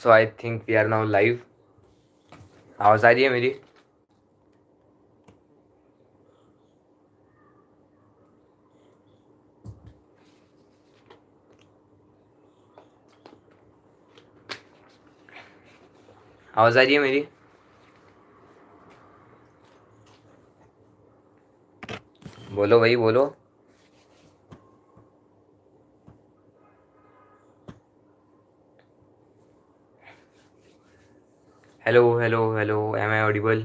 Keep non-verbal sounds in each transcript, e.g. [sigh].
So I think we are now live आवाज़ आ रही है मेरी आवाज़ आ रही है मेरी बोलो भाई बोलो hello hello hello am I audible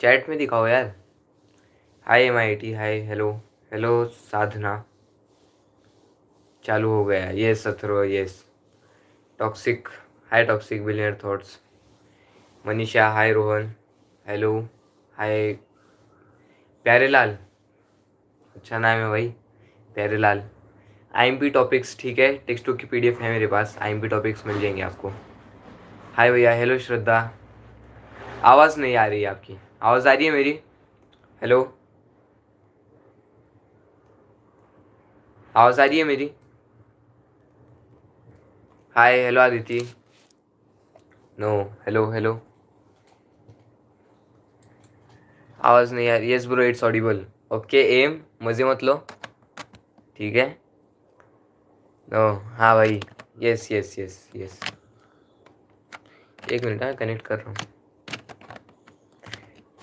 chat में दिखाओ यार hi M I T hi hello hello Sadhana चालू हो गया यस अथरो यस टॉक्सिक हाय टॉक्सिक बिलियर thoughts Manisha hi Rohan hello hi Pyare Lal अच्छा नाम है भाई Pyare Lal I M P topics ठीक है टेक्स्ट बुक की पी डी एफ है मेरे पास आई एम पी टॉपिक्स मिल जाएंगे आपको हाय भैया हेलो श्रद्धा आवाज़ नहीं आ रही है आपकी आवाज़ आ रही है मेरी हेलो आवाज़ आ रही है मेरी hi hello Aditi no hello hello आवाज़ नहीं आ रही yes bro it's audible okay एम मज़े मत लो ठीक है नो हाँ भाई यस यस यस यस एक मिनट हाँ कनेक्ट कर रहा हूँ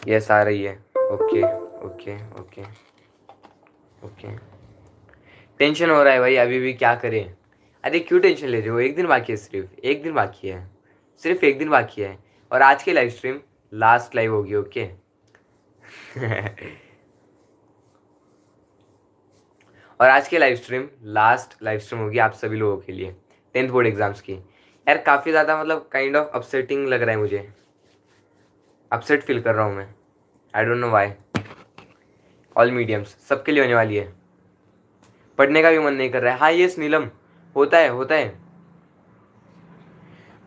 यस आ रही है okay okay okay okay tension हो रहा है भाई अभी भी क्या करें अरे क्यों टेंशन ले रहे हो एक दिन बाकी है सिर्फ एक दिन बाकी है सिर्फ एक दिन बाकी है और आज की लाइव स्ट्रीम लास्ट लाइव होगी ओके [laughs] और आज की live stream last live stream होगी आप सभी लोगों के लिए टेंथ बोर्ड एग्जाम्स की यार काफ़ी ज़्यादा मतलब काइंड ऑफ अपसेटिंग लग रहा है मुझे अपसेट फील कर रहा हूँ मैं I don't know why all mediums सबके लिए होने वाली है पढ़ने का भी मन नहीं कर रहा है हाँ यस नीलम होता है होता है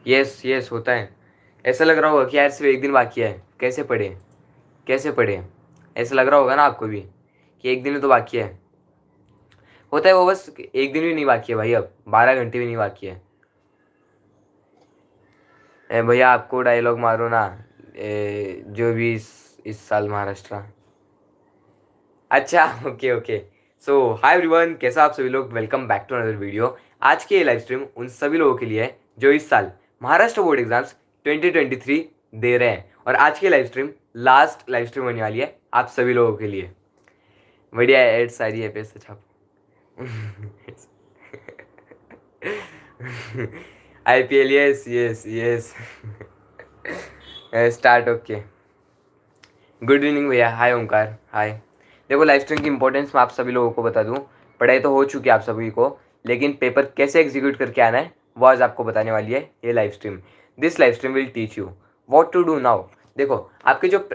यस यस होता है ऐसा लग रहा होगा कि यार सिर्फ एक दिन बाकी है कैसे पढ़े कैसे पढ़े ऐसा लग रहा होगा ना आपको भी कि एक दिन तो बाकी है होता है वो बस एक दिन भी नहीं बाकी है भाई अब बारह घंटे भी नहीं बाकी है भैया आपको डायलॉग मारो ना जो भी इस इस साल महाराष्ट्र अच्छा okay okay so hi everyone कैसा आप सभी लोग welcome back to another video आज की लाइव स्ट्रीम उन सभी लोगों के लिए है जो इस साल महाराष्ट्र बोर्ड एग्जाम्स 2023 दे रहे हैं और आज की live stream last live stream होने वाली है आप सभी लोगों के लिए बढ़िया एड सारी है पैसे छाप I P L yes yes yes start okay good evening भैया हाय ओंकार हाय देखो लाइफ स्ट्रीम की इंपॉर्टेंस मैं आप सभी लोगों को बता दूँ पढ़ाई तो हो चुकी है आप सभी को लेकिन पेपर कैसे एग्जीक्यूट करके आना है वो आज आपको बताने वाली है ये live stream this live stream will teach you what to do now देखो आपके जो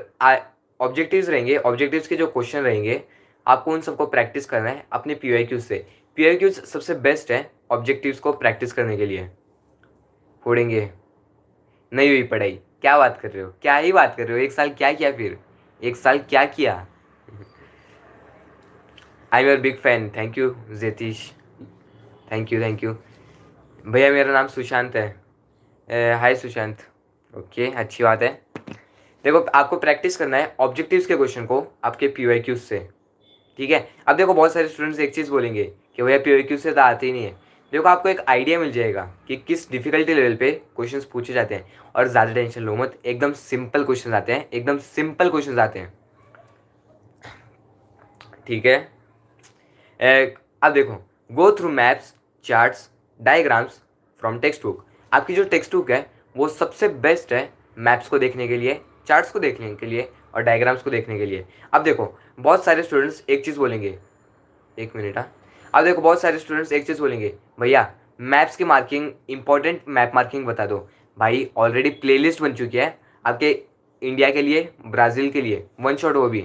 ऑब्जेक्टिव रहेंगे ऑब्जेक्टिव के जो क्वेश्चन रहेंगे आपको उन सबको प्रैक्टिस करना है अपने पी आई क्यूज से पी आई क्यूज सबसे बेस्ट है ऑब्जेक्टिव्स को प्रैक्टिस करने के लिए फोड़ेंगे नहीं हुई पढ़ाई क्या बात कर रहे हो क्या ही बात कर रहे हो एक साल क्या किया फिर एक साल क्या किया I am your big fan thank you Jetish thank you thank you भैया मेरा नाम सुशांत है हाय सुशांत ओके okay, अच्छी बात है देखो आपको प्रैक्टिस करना है ऑब्जेक्टिव्स के क्वेश्चन को आपके पी क्यूज से ठीक है अब देखो बहुत सारे स्टूडेंट्स एक चीज़ बोलेंगे कि भैया पी से तो आते ही नहीं है देखो आपको एक आइडिया मिल जाएगा कि किस डिफिकल्टी लेवल पे क्वेश्चंस पूछे जाते हैं और ज़्यादा टेंशन लो मत एकदम सिंपल क्वेश्चन आते हैं एकदम सिंपल क्वेश्चन आते हैं ठीक है एक, अब देखो go through maps charts diagrams from textbook आपकी जो टेक्स्ट बुक है वो सबसे बेस्ट है मैप्स को देखने के लिए चार्ट्स को देखने के लिए और डायग्राम्स को देखने के लिए अब देखो बहुत सारे स्टूडेंट्स एक चीज़ बोलेंगे एक मिनट हाँ अब देखो बहुत सारे स्टूडेंट्स एक चीज़ बोलेंगे भैया मैप्स की मार्किंग इंपॉर्टेंट मैप मार्किंग बता दो भाई ऑलरेडी प्लेलिस्ट बन चुकी है आपके इंडिया के लिए ब्राज़ील के लिए वन शॉट वो भी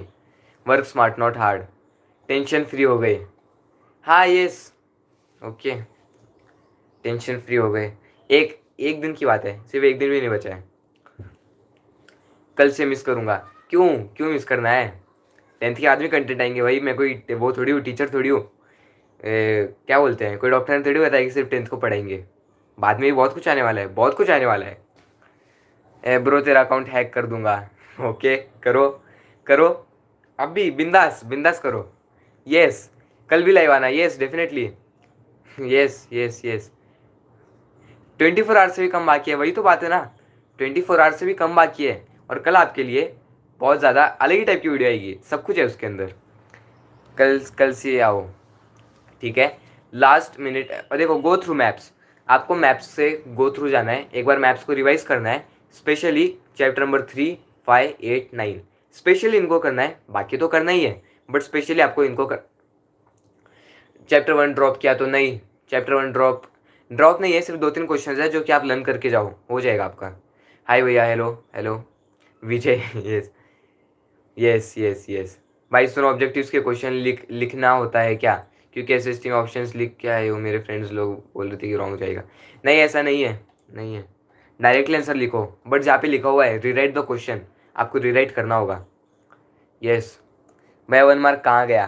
work smart not hard tension free हो गए हाँ यस ओके टेंशन फ्री हो गए एक एक दिन की बात है सिर्फ एक दिन भी नहीं बचा है कल से मिस करूँगा क्यों क्यों मिस करना है टेंथ के आदमी कंटेंट आएंगे भाई मैं कोई वो थोड़ी हूँ टीचर थोड़ी हूँ ए, क्या बोलते हैं कोई डॉक्टर ने थोड़ी बताया कि सिर्फ टेंथ को पढ़ेंगे बाद में भी बहुत कुछ आने वाला है बहुत कुछ आने वाला है ए ब्रो तेरा अकाउंट हैक कर दूंगा ओके [laughs] करो करो अब भी बिंदास बिंदास करो यस कल भी लाइव आना yes definitely yes yes yes twenty four hours से भी कम बाकी है वही तो बात है ना ट्वेंटी फोर आवर्स से भी कम बाकी है और कल आपके लिए बहुत ज़्यादा अलग ही टाइप की वीडियो आएगी सब कुछ है उसके अंदर कल कल से आओ ठीक है लास्ट मिनट और देखो गो थ्रू मैप्स आपको मैप्स से गो थ्रू जाना है एक बार मैप्स को रिवाइज करना है specially chapter number three five eight nine specially इनको करना है बाकी तो करना ही है बट स्पेशली आपको इनको कर चैप्टर वन ड्रॉप किया तो नहीं चैप्टर वन ड्रॉप ड्रॉप नहीं है सिर्फ दो तीन क्वेश्चन है जो कि आप लर्न करके जाओ हो जाएगा आपका हाय भैया hello hello Vijay yes yes yes yes भाई सुनो ऑब्जेक्टिव्स के क्वेश्चन लिख लिखना होता है क्या क्योंकि ऐसे एस ऑप्शन लिख के आए हो मेरे फ्रेंड्स लोग बोल रहे थे कि रॉन्ग जाएगा नहीं ऐसा नहीं है नहीं है डायरेक्टली आंसर लिखो बट जहाँ पे लिखा हुआ है रीराइट द क्वेश्चन आपको रीराइट करना होगा यस मैं वन मार्क कहाँ गया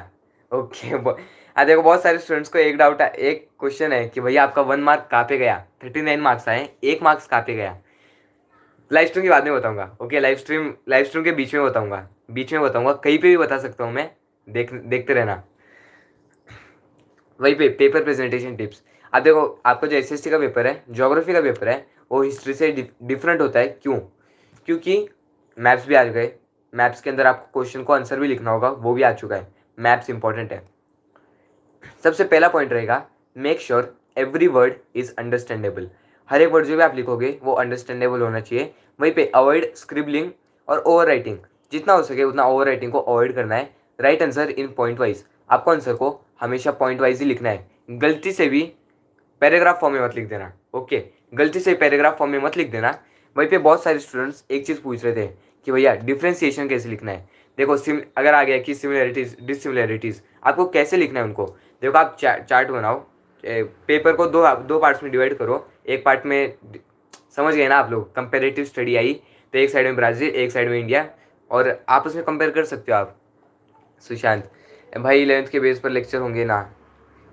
ओके okay, [laughs] देखो बहुत सारे स्टूडेंट्स को एक डाउट एक क्वेश्चन है कि भैया आपका वन मार्क कहाँ पे गया थर्टी नाइन मार्क्स आए एक मार्क्स कहाँ पे गया लाइव स्ट्रीम के बाद में बताऊंगा okay live stream live stream के बीच में बताऊंगा बीच में बताऊंगा कहीं पे भी बता सकता हूँ मैं देख देखते रहना वही पे पेपर प्रेजेंटेशन टिप्स अब देखो आपका जो एस एस का पेपर है जोग्राफी का पेपर है वो हिस्ट्री से डिफरेंट होता है क्यों क्योंकि मैप्स भी आ गए मैप्स के अंदर आपको क्वेश्चन को आंसर भी लिखना होगा वो भी आ चुका है मैप्स इंपॉर्टेंट है सबसे पहला पॉइंट रहेगा make sure every word is understandable हर एक वर्ड जो भी आप लिखोगे वो अंडरस्टैंडेबल होना चाहिए वहीं पे अवॉइड स्क्रिबलिंग और ओवर राइटिंग जितना हो सके उतना ओवर राइटिंग को अवॉइड करना है write answer in point wise आपको आंसर को हमेशा पॉइंट वाइज ही लिखना है गलती से भी पैराग्राफ फॉर्म में मत लिख देना ओके गलती से पैराग्राफ फॉर्म में मत लिख देना वहीं पे बहुत सारे स्टूडेंट्स एक चीज़ पूछ रहे थे कि भैया डिफ्रेंसिएशन कैसे लिखना है देखो सिम अगर आ गया कि सिमिलैरिटीज़ डिसिमिलैरिटीज़ आपको कैसे लिखना है उनको देखो आप चा, चार्ट बनाओ पेपर को दो दो पार्ट्स में डिवाइड करो एक पार्ट में समझ गए ना आप लोग कंपेरेटिव स्टडी आई तो एक साइड में ब्राज़ील एक साइड में इंडिया और आपस में कंपेयर कर सकते हो आप सुशांत भाई इलेवंथ के बेस पर लेक्चर होंगे ना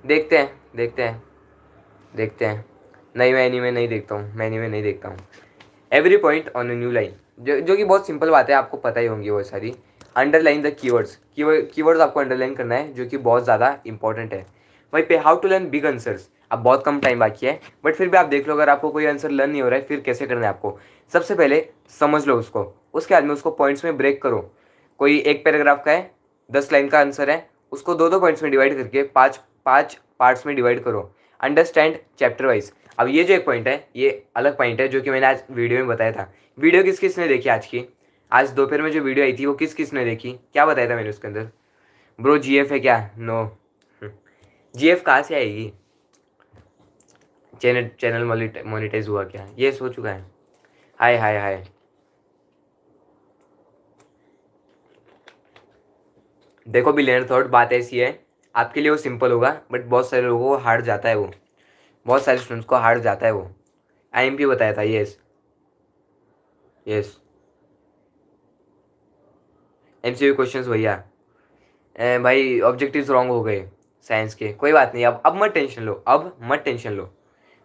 देखते हैं देखते हैं देखते हैं नहीं मैं एनी में नहीं देखता हूँ मैं एनी में नहीं देखता हूँ every point on a new line जो जो कि बहुत सिंपल बात है आपको पता ही होंगी वो सारी अंडरलाइन द कीवर्ड्स कीवर्ड्स आपको अंडरलाइन करना है जो कि बहुत ज़्यादा इंपॉर्टेंट है भाई पे how to learn big answers अब बहुत कम टाइम बाकी है बट फिर भी आप देख लो अगर आपको कोई आंसर लर्न नहीं हो रहा है फिर कैसे करना है आपको सबसे पहले समझ लो उसको उसके बाद में उसको पॉइंट्स में ब्रेक करो कोई एक पैराग्राफ का है दस लाइन का आंसर है उसको दो दो पॉइंट्स में डिवाइड करके पाँच पाँच पार्ट्स में डिवाइड करो अंडरस्टैंड चैप्टर वाइज अब ये जो एक पॉइंट है ये अलग पॉइंट है जो कि मैंने आज वीडियो में बताया था वीडियो किस किस ने देखी आज की आज दोपहर में जो वीडियो आई थी वो किस किस ने देखी क्या बताया था मैंने उसके अंदर ब्रो जी है क्या नो जी एफ कहाँ से आएगी चैनल चैनल मोनिटाइज हुआ क्या ये सो चुका है हाय हाय हाय देखो बिलियनर थॉट बात ऐसी है आपके लिए वो सिंपल होगा बट बहुत सारे लोगों को हार्ड जाता है वो बहुत सारे स्टूडेंट्स को हार्ड जाता है वो आई एम पी बताया था yes yes M C question भैया भाई ऑब्जेक्टिव्स रॉन्ग हो गए साइंस के कोई बात नहीं अब अब मत टेंशन लो अब मत टेंशन लो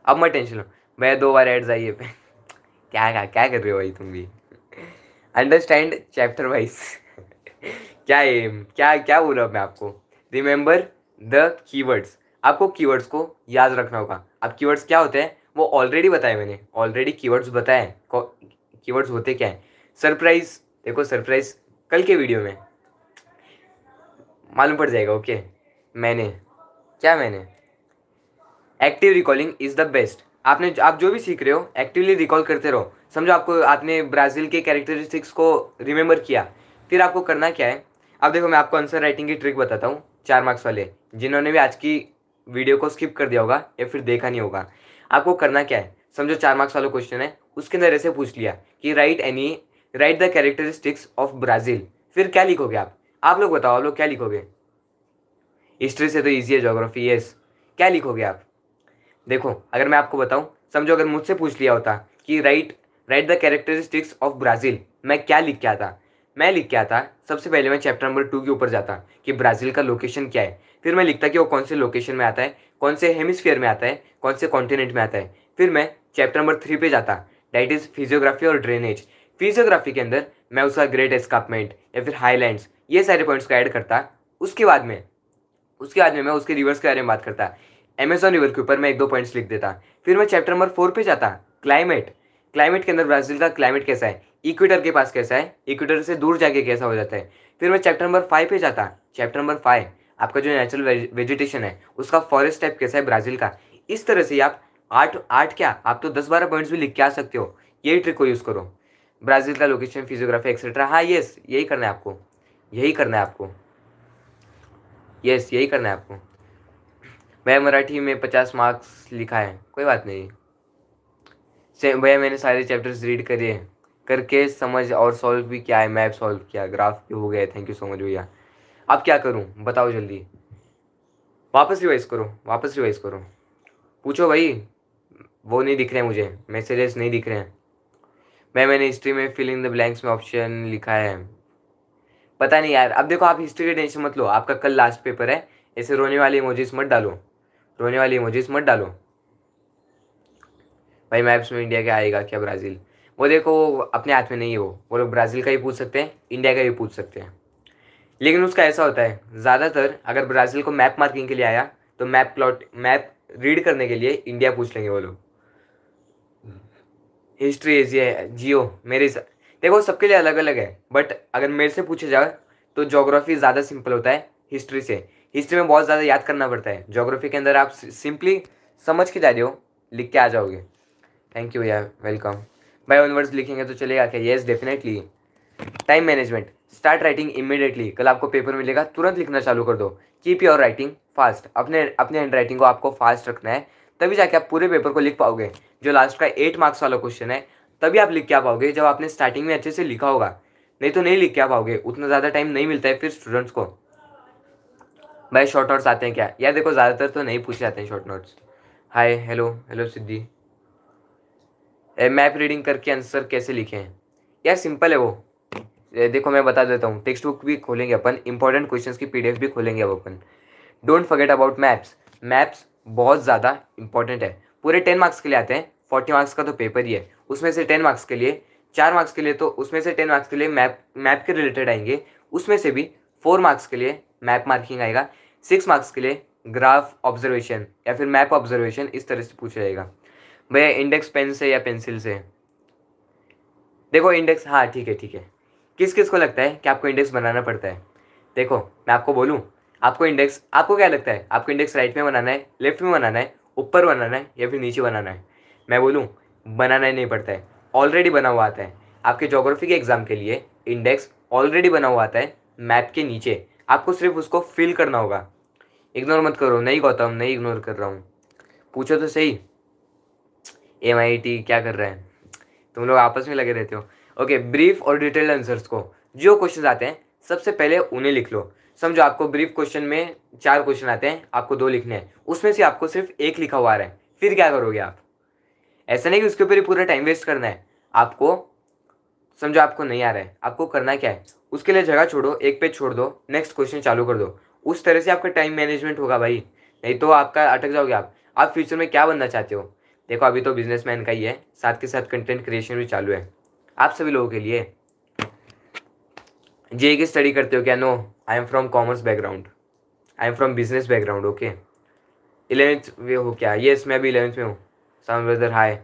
अब मत टेंशन लो भैया दो बार एड्स जाइए पे क्या क्या क्या कर रहे हो भाई तुम भी अंडरस्टैंड चैप्टर वाइज क्या एम क्या क्या बोला मैं आपको रिमेंबर द कीवर्ड्स आपको कीवर्ड्स को याद रखना होगा अब कीवर्ड्स क्या होते हैं वो ऑलरेडी बताए मैंने ऑलरेडी कीवर्ड्स बताए हैं कीवर्ड्स होते क्या हैं सरप्राइज देखो सरप्राइज कल के वीडियो में मालूम पड़ जाएगा ओके मैंने क्या मैंने active recalling is the best आपने आप जो भी सीख रहे हो एक्टिवली रिकॉल करते रहो समझो आपको आपने ब्राज़ील के कैरेक्टरिस्टिक्स को रिमेंबर किया फिर आपको करना क्या है अब देखो मैं आपको आंसर राइटिंग की ट्रिक बताता हूँ चार मार्क्स वाले जिन्होंने भी आज की वीडियो को स्किप कर दिया होगा या फिर देखा नहीं होगा आपको करना क्या है समझो चार मार्क्स वाला क्वेश्चन है उसके अंदर ऐसे पूछ लिया कि write any write the characteristics of Brazil फिर क्या लिखोगे आप आप लोग बताओ आप लोग क्या लिखोगे हिस्ट्री से तो ईजी है जोग्राफी यस क्या लिखोगे आप देखो अगर मैं आपको बताऊँ समझो अगर मुझसे पूछ लिया होता कि write write the characteristics of Brazil मैं क्या लिख के आता मैं लिख के आता सबसे पहले मैं चैप्टर नंबर टू के ऊपर जाता कि ब्राज़ील का लोकेशन क्या है फिर मैं लिखता कि वो कौन से लोकेशन में आता है कौन से हेमिसफेयर में आता है कौन से कॉन्टिनेंट में आता है फिर मैं चैप्टर नंबर थ्री पे जाता डैट इज़ फिजियोग्राफी और ड्रेनेज फिजियोग्राफी के अंदर मैं उसका ग्रेट एस्कापमेंट या फिर हाईलैंड्स ये सारे पॉइंट्स को ऐड करता उसके बाद में उसके बाद में मैं उसके रिवर्स के बारे में बात करता अमेजोन रिवर के ऊपर मैं एक दो पॉइंट्स लिख देता फिर मैं चैप्टर नंबर फोर पे जाता क्लाइमेट क्लाइमेट के अंदर ब्राज़ील का क्लाइमेट कैसा है इक्वेटर के पास कैसा है इक्वेटर से दूर जाके कैसा हो जाता है फिर मैं चैप्टर नंबर फाइव पे जाता चैप्टर नंबर फाइव आपका जो नेचुरल वेजिटेशन है उसका फॉरेस्ट टाइप कैसा है ब्राज़ील का इस तरह से आप आठ आठ क्या आप तो दस बारह पॉइंट्स भी लिख के आ सकते हो यही ट्रिक को यूज़ करो ब्राज़ील का लोकेशन फिजियोग्राफी एक्सेट्रा हाँ येस यही करना है आपको यही करना है आपको यस यही करना है आपको मैं मराठी में पचास मार्क्स लिखा है कोई बात नहीं भैया मैंने सारे चैप्टर्स रीड करिए हैं करके समझ और सॉल्व भी किया है मैप सॉल्व किया ग्राफ भी हो गया थैंक यू सो मच भैया अब क्या करूँ बताओ जल्दी वापस रिवाइज करो वापस रिवाइज करो पूछो भाई वो नहीं दिख रहे मुझे मैसेजेस नहीं दिख रहे हैं मैं मैंने हिस्ट्री में फिलिंग द ब्लैंक्स में ऑप्शन लिखा है पता नहीं यार अब देखो आप हिस्ट्री के टेंशन मत लो आपका कल लास्ट पेपर है ऐसे रोने वाली इमोजीज मत डालो रोने वाली इमोजीज मत डालो भाई मैप्स में इंडिया क्या आएगा क्या ब्राज़ील वो देखो वो अपने हाथ में नहीं है वो वो लोग ब्राज़ील का भी पूछ सकते हैं इंडिया का भी पूछ सकते हैं लेकिन उसका ऐसा होता है ज़्यादातर अगर ब्राज़ील को मैप मार्किंग के लिए आया तो मैप प्लॉट मैप रीड करने के लिए इंडिया पूछ लेंगे वो लोग हिस्ट्री एजिया जियो मेरे देखो सबके लिए अलग अलग है बट अगर मेरे से पूछा जाए तो जोग्राफी ज़्यादा सिंपल होता है हिस्ट्री से हिस्ट्री में बहुत ज़्यादा याद करना पड़ता है जोग्राफी के अंदर आप सिंपली समझ के जा रहे हो लिख के आ जाओगे थैंक यू यार वेलकम वर्ड्स लिखेंगे तो चलेगा क्या yes definitely time management start writing immediately कल आपको पेपर मिलेगा तुरंत लिखना चालू कर दो कीप योर राइटिंग फास्ट अपने अपने हैंड राइटिंग को आपको फास्ट रखना है तभी जाके आप पूरे पेपर को लिख पाओगे जो लास्ट का एट मार्क्स वाला क्वेश्चन है तभी आप लिख के आ पाओगे जब आपने स्टार्टिंग में अच्छे से लिखा होगा नहीं तो नहीं लिख के आ पाओगे उतना ज़्यादा टाइम नहीं मिलता है फिर स्टूडेंट्स को भाई शॉर्ट नोट्स आते हैं क्या या देखो ज़्यादातर तो नहीं पूछे जाते हैं short notes hi hello hello Siddhi map reading करके आंसर कैसे लिखे हैं यार सिंपल है वो देखो मैं बता देता हूँ टेक्स्ट बुक भी खोलेंगे अपन इंपॉर्टेंट क्वेश्चंस की पीडीएफ भी खोलेंगे अब अपन don't forget about maps maps बहुत ज़्यादा इंपॉर्टेंट है पूरे टेन मार्क्स के लिए आते हैं फोर्टी मार्क्स का तो पेपर ही है उसमें से टेन मार्क्स के लिए चार मार्क्स के लिए तो उसमें से टेन मार्क्स के लिए मैप मैप के रिलेटेड आएंगे उसमें से भी फोर मार्क्स के लिए मैप मार्किंग आएगा सिक्स मार्क्स के लिए ग्राफ ऑब्जर्वेशन या फिर मैप ऑब्जर्वेशन इस तरह से पूछा जाएगा भैया इंडेक्स पेन से या पेंसिल से देखो इंडेक्स हाँ ठीक है ठीक है किस किस को लगता है कि आपको इंडेक्स बनाना पड़ता है देखो मैं आपको बोलूँ आपको इंडेक्स आपको क्या लगता है आपको इंडेक्स राइट में बनाना है लेफ्ट में बनाना है ऊपर बनाना है या फिर नीचे बनाना है मैं बोलूँ बनाना ही नहीं पड़ता है ऑलरेडी बना हुआ आता है आपके जोग्राफी के एग्ज़ाम के लिए इंडेक्स ऑलरेडी बना हुआ आता है मैप के नीचे आपको सिर्फ उसको फिल करना होगा इग्नोर मत करो नहीं गौतम नहीं इग्नोर कर रहा हूँ पूछो तो सही एम क्या कर रहे हैं तुम लोग आपस में लगे रहते हो ओके ब्रीफ और डिटेल्ड आंसर्स को जो क्वेश्चन आते हैं सबसे पहले उन्हें लिख लो समझो आपको ब्रीफ क्वेश्चन में चार क्वेश्चन आते हैं आपको दो लिखने हैं उसमें से आपको सिर्फ एक लिखा हुआ आ रहा है फिर क्या करोगे आप ऐसा नहीं कि उसके ऊपर ही पूरा टाइम वेस्ट करना है आपको समझो आपको नहीं आ रहा है आपको करना क्या है उसके लिए जगह छोड़ो एक पेज छोड़ दो नेक्स्ट क्वेश्चन चालू कर दो उस तरह से आपका टाइम मैनेजमेंट होगा भाई नहीं तो आपका अटक जाओगे आप आप फ्यूचर में क्या बनना चाहते हो देखो अभी तो बिजनेसमैन का ही है साथ के साथ कंटेंट क्रिएशन भी चालू है आप सभी लोगों के लिए जे की स्टडी करते हो क्या no I am from commerce background I am from business background okay eleventh में हो क्या येस मैं भी इलेवेंथ में हूँ साउंड ब्रदर हाय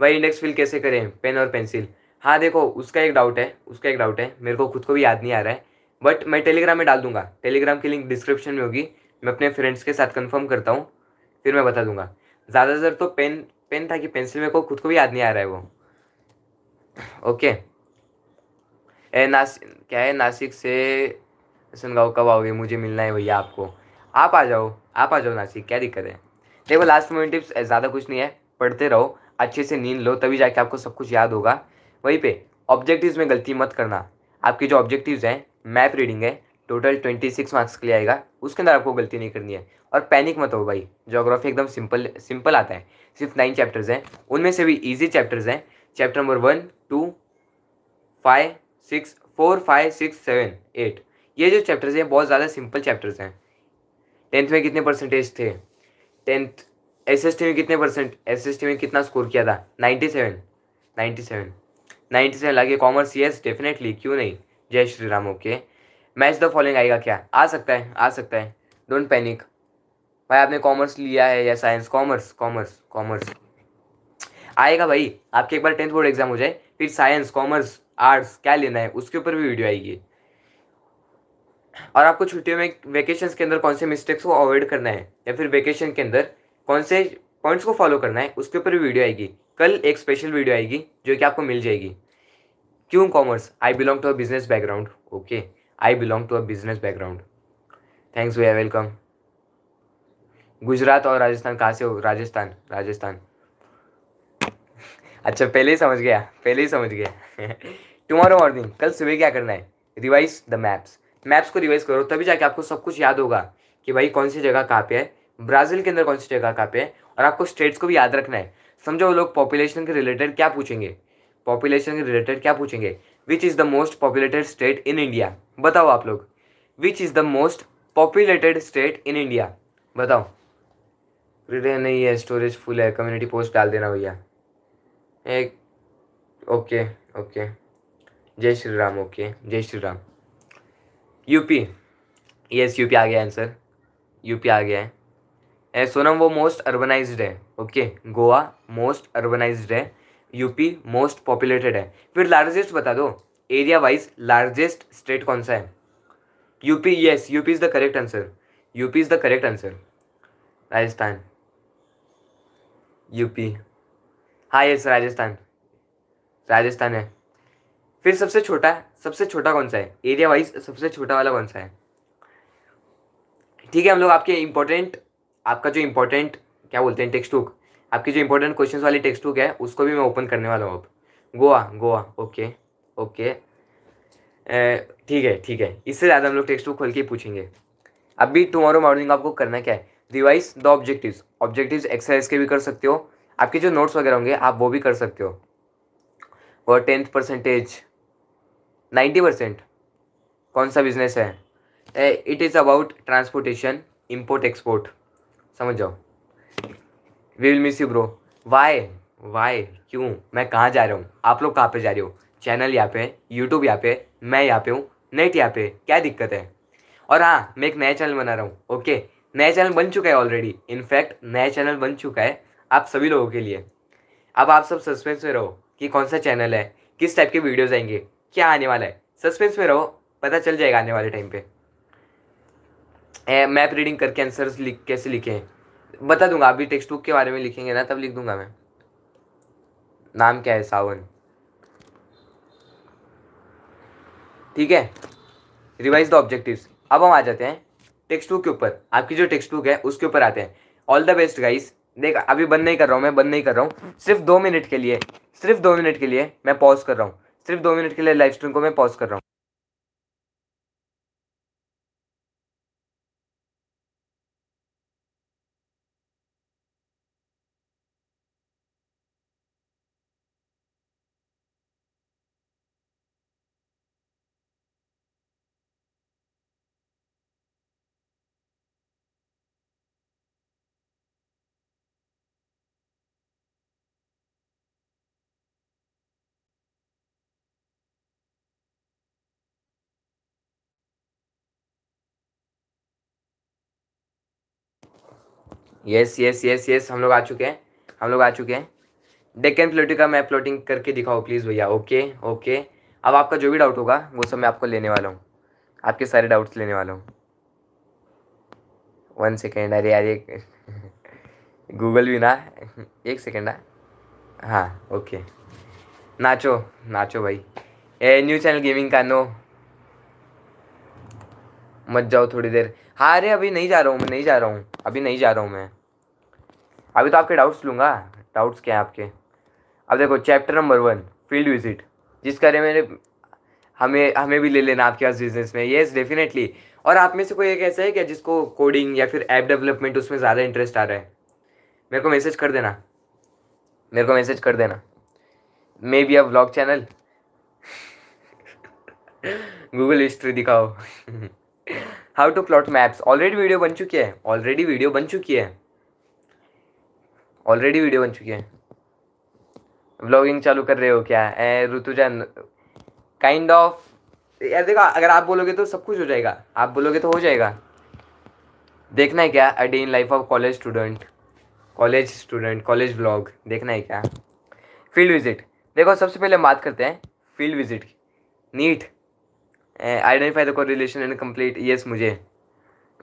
भाई इंडेक्स फिल कैसे करें पेन और पेंसिल हाँ देखो उसका एक डाउट है उसका एक डाउट है मेरे को खुद को भी याद नहीं आ रहा है बट मैं टेलीग्राम में डाल दूंगा टेलीग्राम की लिंक डिस्क्रिप्शन में होगी मैं अपने फ्रेंड्स के साथ कंफर्म करता हूँ फिर मैं बता दूंगा ज़्यादातर तो पेन पेन था कि पेंसिल मेरे को खुद को भी याद नहीं आ रहा है वो ओके ए नास क्या है नासिक से सुनगाँव कब आओगे मुझे मिलना है भैया आपको आप आ जाओ आप आ जाओ नासिक क्या दिक्कत है देखो लास्ट मोमेंट टिप्स ज़्यादा कुछ नहीं है पढ़ते रहो अच्छे से नींद लो तभी जाके आपको सब कुछ याद होगा वहीं पे ऑब्जेक्टिव्स में गलती मत करना आपके जो ऑब्जेक्टिव्स हैं मैप रीडिंग है टोटल ट्वेंटी सिक्स मार्क्स के लिए आएगा उसके अंदर आपको गलती नहीं करनी है और पैनिक मत हो भाई जोग्राफी एकदम सिंपल सिंपल आता है सिर्फ नाइन चैप्टर्स हैं उनमें से भी ईजी चैप्टर्स हैं chapter number one two five six four five six seven eight ये जो चैप्टर्स हैं बहुत ज़्यादा सिंपल चैप्टर्स हैं टेंथ में कितने परसेंटेज थे टेंथ एस एस टी में कितने परसेंट एस एस टी में कितना स्कोर किया था ninety seven ninety seven ninety seven लागे कॉमर्स यस डेफिनेटली क्यों नहीं जय Shri Ram okay match the following आएगा क्या आ सकता है आ सकता है डोंट पैनिक भाई आपने कॉमर्स लिया है या साइंस कॉमर्स कॉमर्स कॉमर्स आएगा भाई आपके एक बार टेंथ बोर्ड एग्जाम हो जाए फिर साइंस कॉमर्स आर्ट्स क्या लेना है उसके ऊपर भी वीडियो आएगी और आपको छुट्टियों में वेकेशन के अंदर कौन से मिस्टेक्स को अवॉइड करना है या फिर वेकेशन के अंदर कौन से पॉइंट्स को फॉलो करना है उसके ऊपर भी वीडियो आएगी कल एक स्पेशल वीडियो आएगी जो कि आपको मिल जाएगी क्यों commerce I belong to a business background okay I belong to a business background thanks way welcome Gujarat और राजस्थान कहाँ से हो राजस्थान राजस्थान अच्छा पहले ही समझ गया पहले ही समझ गया टुमारो मॉर्निंग कल सुबह क्या करना है रिवाइज द मैप्स मैप्स को रिवाइज करो तभी जाके आपको सब कुछ याद होगा कि भाई कौन सी जगह कहाँ पे है ब्राज़ील के अंदर कौन सी जगह कहाँ पे है और आपको स्टेट्स को भी याद रखना है समझो वो लोग पॉपुलेशन के रिलेटेड क्या पूछेंगे पॉपुलेशन के रिलेटेड क्या पूछेंगे which is the most populated state in India बताओ आप लोग which is the most populated state in India बताओ रिले नहीं है स्टोरेज फुल है कम्युनिटी पोस्ट डाल देना भैया एक ओके ओके जय श्री राम ओके जय Shri Ram UP yes UP आ गया आंसर यूपी आ गया है सोनम वो मोस्ट अर्बनाइज्ड है ओके गोवा मोस्ट अर्बनाइज्ड है यूपी मोस्ट पॉपुलेटेड है फिर लार्जेस्ट बता दो एरिया वाइज लार्जेस्ट स्टेट कौन सा है UP yes UP is the correct answer UP is the correct answer Rajasthan UP हाँ यस राजस्थान राजस्थान है फिर सबसे छोटा सबसे छोटा कौन सा है एरिया वाइज सबसे छोटा वाला कौन सा है ठीक है हम लोग आपके इम्पोर्टेंट आपका जो इम्पोर्टेंट क्या बोलते हैं टेक्स्ट बुक आपकी जो इंपॉर्टेंट क्वेश्चन वाली टेक्स्ट बुक है उसको भी मैं ओपन करने वाला हूँ अब गोवा गोवा ओके ओके ठीक है ठीक है इससे ज़्यादा हम लोग टेक्स्ट बुक खोल के पूछेंगे अभी टुमारो मॉर्निंग आपको करना क्या है revise the objective objective exercise के भी कर सकते हो आपके जो नोट्स वगैरह होंगे आप वो भी कर सकते हो और टेंथ परसेंटेज नाइन्टी परसेंट कौन सा बिजनेस है it is about transportation import export समझ जाओ we will miss you bro why why क्यों मैं कहाँ जा रहा हूँ आप लोग कहाँ पे जा रहे हो चैनल यहाँ पे यूट्यूब यहाँ पे मैं यहाँ पे हूँ नेट यहाँ पे क्या दिक्कत है और हाँ मैं एक नया चैनल बना रहा हूँ ओके नया चैनल बन चुका है ऑलरेडी इनफैक्ट नया चैनल बन चुका है आप सभी लोगों के लिए अब आप सब सस्पेंस में रहो कि कौन सा चैनल है किस टाइप के वीडियोज़ आएंगे क्या आने वाला है सस्पेंस में रहो पता चल जाएगा आने वाले टाइम पे मैप रीडिंग करके आंसर्स लिख कैसे लिखे हैं बता दूंगा अभी टेक्स्ट बुक के बारे में लिखेंगे ना तब लिख दूंगा मैं नाम क्या है सावन ठीक है रिवाइज द ऑब्जेक्टिव्स अब हम आ जाते हैं टेक्स्ट बुक के ऊपर आपकी जो टेक्स्ट बुक है उसके ऊपर आते हैं ऑल द बेस्ट गाइस देख अभी बंद नहीं कर रहा हूँ मैं बंद नहीं कर रहा हूँ सिर्फ दो मिनट के लिए सिर्फ दो मिनट के लिए मैं पॉज कर रहा हूँ सिर्फ दो मिनट के लिए लाइव स्ट्रीम को मैं पॉज कर रहा हूँ यस यस यस यस हम लोग आ चुके हैं हम लोग आ चुके हैं एंड प्लेटू का मैं प्लॉटिंग करके दिखाओ प्लीज़ भैया ओके ओके अब आपका जो भी डाउट होगा वो सब मैं आपको लेने वाला हूँ आपके सारे डाउट्स लेने वाला हूँ वन सेकेंड अरे अरे गूगल [laughs] भी ना एक सेकेंड हाँ ओके हाँ, नाचो नाचो भाई ए न्यू चैनल गेमिंग का नो मत जाओ थोड़ी देर हाँ अरे अभी नहीं जा रहा हूँ मैं नहीं जा रहा हूँ अभी नहीं जा रहा हूँ मैं अभी तो आपके डाउट्स लूँगा डाउट्स क्या हैं आपके अब देखो chapter number one field visit जिस करे मेरे हमें हमें भी ले लेना आपके पास बिजनेस में येस डेफिनेटली और आप में से कोई एक ऐसा है क्या जिसको कोडिंग या फिर ऐप डेवलपमेंट उसमें ज़्यादा इंटरेस्ट आ रहा है मेरे को मैसेज कर देना मेरे को मैसेज कर देना maybe a vlog channel Google history दिखाओ [laughs] how to plot maps already video बन चुकी है ऑलरेडी वीडियो बन चुकी है ऑलरेडी वीडियो बन चुकी है व्लॉगिंग चालू कर रहे हो क्या ऋतुजन काइंड ऑफ यार देखो अगर आप बोलोगे तो सब कुछ हो जाएगा आप बोलोगे तो हो जाएगा देखना है क्या a day in life of college student college student college vlog देखना है क्या फील्ड विजिट देखो सबसे पहले हम बात करते हैं फील्ड विजिट की neat identify the correlation and complete yes मुझे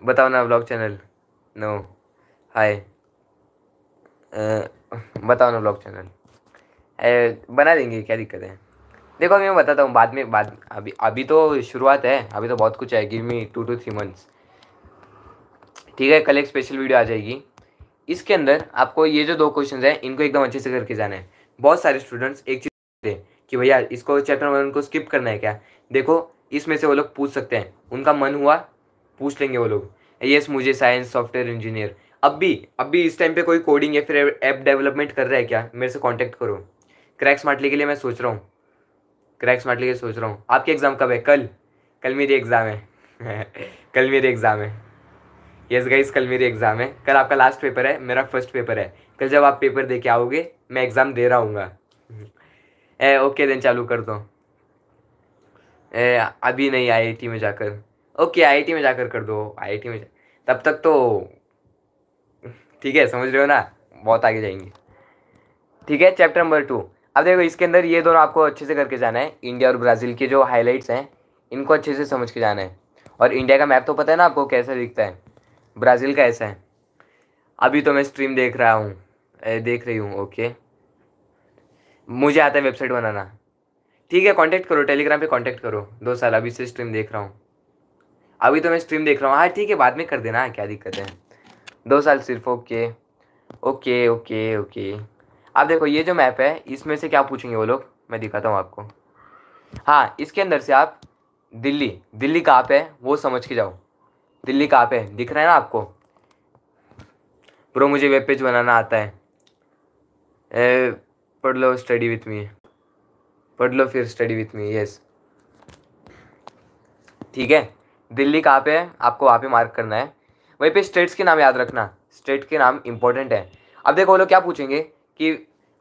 बताओ ना ब्लॉग चैनल नो हाय बताओ ना ब्लॉग चैनल बना देंगे क्या दिक्कत है देखो अभी मैं बताता हूँ बाद में बाद अभी अभी तो शुरुआत है अभी तो बहुत कुछ है give me two two three months ठीक है कल एक स्पेशल वीडियो आ जाएगी इसके अंदर आपको ये जो दो क्वेश्चन हैं इनको एकदम अच्छे से करके जाना है बहुत सारे स्टूडेंट्स एक चीज़ थे कि भैया इसको चैप्टर वन को स्किप करना है क्या देखो इसमें से वो लोग पूछ सकते हैं उनका मन हुआ पूछ लेंगे वो लोग यस मुझे साइंस सॉफ्टवेयर इंजीनियर अब भी अब भी इस टाइम पे कोई कोडिंग या फिर ऐप डेवलपमेंट कर रहा है क्या मेरे से कांटेक्ट करो क्रैक स्मार्टली के लिए मैं सोच रहा हूँ क्रैक स्मार्टली के लिए सोच रहा हूँ आपके एग्ज़ाम कब है कल कल मेरी एग्ज़ाम है [laughs] कल मेरी एग्ज़ाम है यस गाइस कल मेरी एग्ज़ाम है कल आपका लास्ट पेपर है मेरा फर्स्ट पेपर है कल जब आप पेपर दे के आओगे मैं एग्ज़ाम दे रहा [laughs] हूँ ओके देन चालू कर दो ए, अभी नहीं आईआईटी में जाकर ओके आईआईटी में जाकर कर दो आईआईटी में तब तक तो ठीक है समझ रहे हो ना बहुत आगे जाएंगे ठीक है चैप्टर नंबर टू अब देखो इसके अंदर ये दोनों आपको अच्छे से करके जाना है इंडिया और ब्राज़ील के जो हाईलाइट्स हैं इनको अच्छे से समझ के जाना है और इंडिया का मैप तो पता है ना आपको कैसा दिखता है ब्राज़ील का ऐसा है अभी तो मैं स्ट्रीम देख रहा हूँ देख रही हूँ ओके मुझे आता है वेबसाइट बनाना ठीक है कांटेक्ट करो टेलीग्राम पे कांटेक्ट करो दो साल अभी से स्ट्रीम देख रहा हूँ अभी तो मैं स्ट्रीम देख रहा हूँ हाँ ठीक है बाद में कर देना है हाँ, क्या दिक्कत है दो साल सिर्फ ओके ओके ओके ओके आप देखो ये जो मैप है इसमें से क्या पूछेंगे वो लोग मैं दिखाता हूँ आपको हाँ इसके अंदर से आप दिल्ली दिल्ली कहाँ पे है वो समझ के जाओ दिल्ली कहाँ पे दिख रहा है ना आपको प्रो मुझे वेब पेज बनाना आता है ए, पढ़ लो स्टडी विथ मी पढ़ लो फिर स्टडी विथ मी यस ठीक है दिल्ली कहाँ पे है आपको वहाँ पे मार्क करना है वहीं पे स्टेट्स के नाम याद रखना स्टेट के नाम इंपॉर्टेंट है अब देखो वो लोग क्या पूछेंगे कि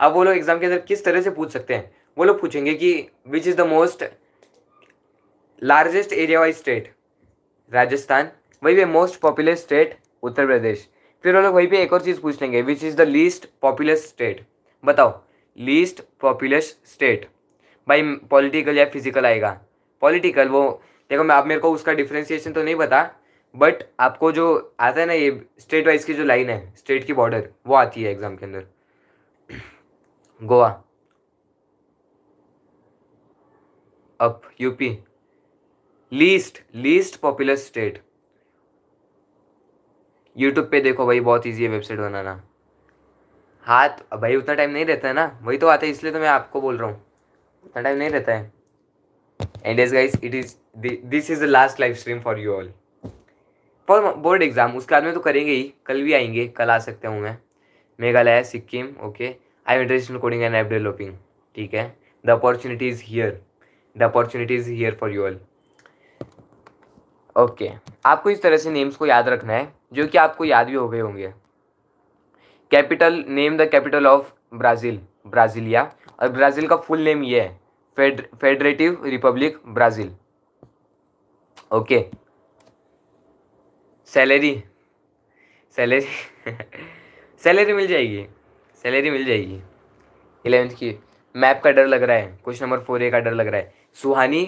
अब वो लोग एग्जाम के अंदर किस तरह से पूछ सकते हैं वो लोग पूछेंगे कि which is the most largest area wise state Rajasthan वही पे most popular state Uttar Pradesh फिर वो लोग वहीं पे एक और चीज़ पूछ लेंगे which is the least popular state बताओ लीस्ट पॉपुलर स्टेट भाई पॉलिटिकल या फिजिकल आएगा पॉलिटिकल वो देखो मैं आप मेरे को उसका डिफ्रेंसिएशन तो नहीं पता बट आपको जो आता है ना ये स्टेट वाइज की जो लाइन है स्टेट की बॉर्डर वो आती है एग्ज़ाम के अंदर Goa up UP least least popular state YouTube पे देखो भाई बहुत इजी है वेबसाइट बनाना हाथ भाई उतना टाइम नहीं रहता है ना वही तो आता है इसलिए तो मैं आपको बोल रहा हूँ टाइम नहीं रहता है and as guys it is this is the last live stream for you all for board exam उसके बाद में तो करेंगे ही कल भी आएंगे कल आ सकते हूँ मैं Meghalaya Sikkim okay I am coding and app developing ठीक है the opportunity is here the opportunity is here for you all okay आपको इस तरह से नेम्स को याद रखना है जो कि आपको याद भी हो गए होंगे capital name the capital of Brazil Brasilia और ब्राज़ील का फुल नेम ये है fed federative republic Brazil okay salary salary salary मिल जाएगी सैलरी मिल जाएगी इलेवेंथ की मैप का डर लग रहा है क्वेश्चन नंबर फोर ए का डर लग रहा है सुहानी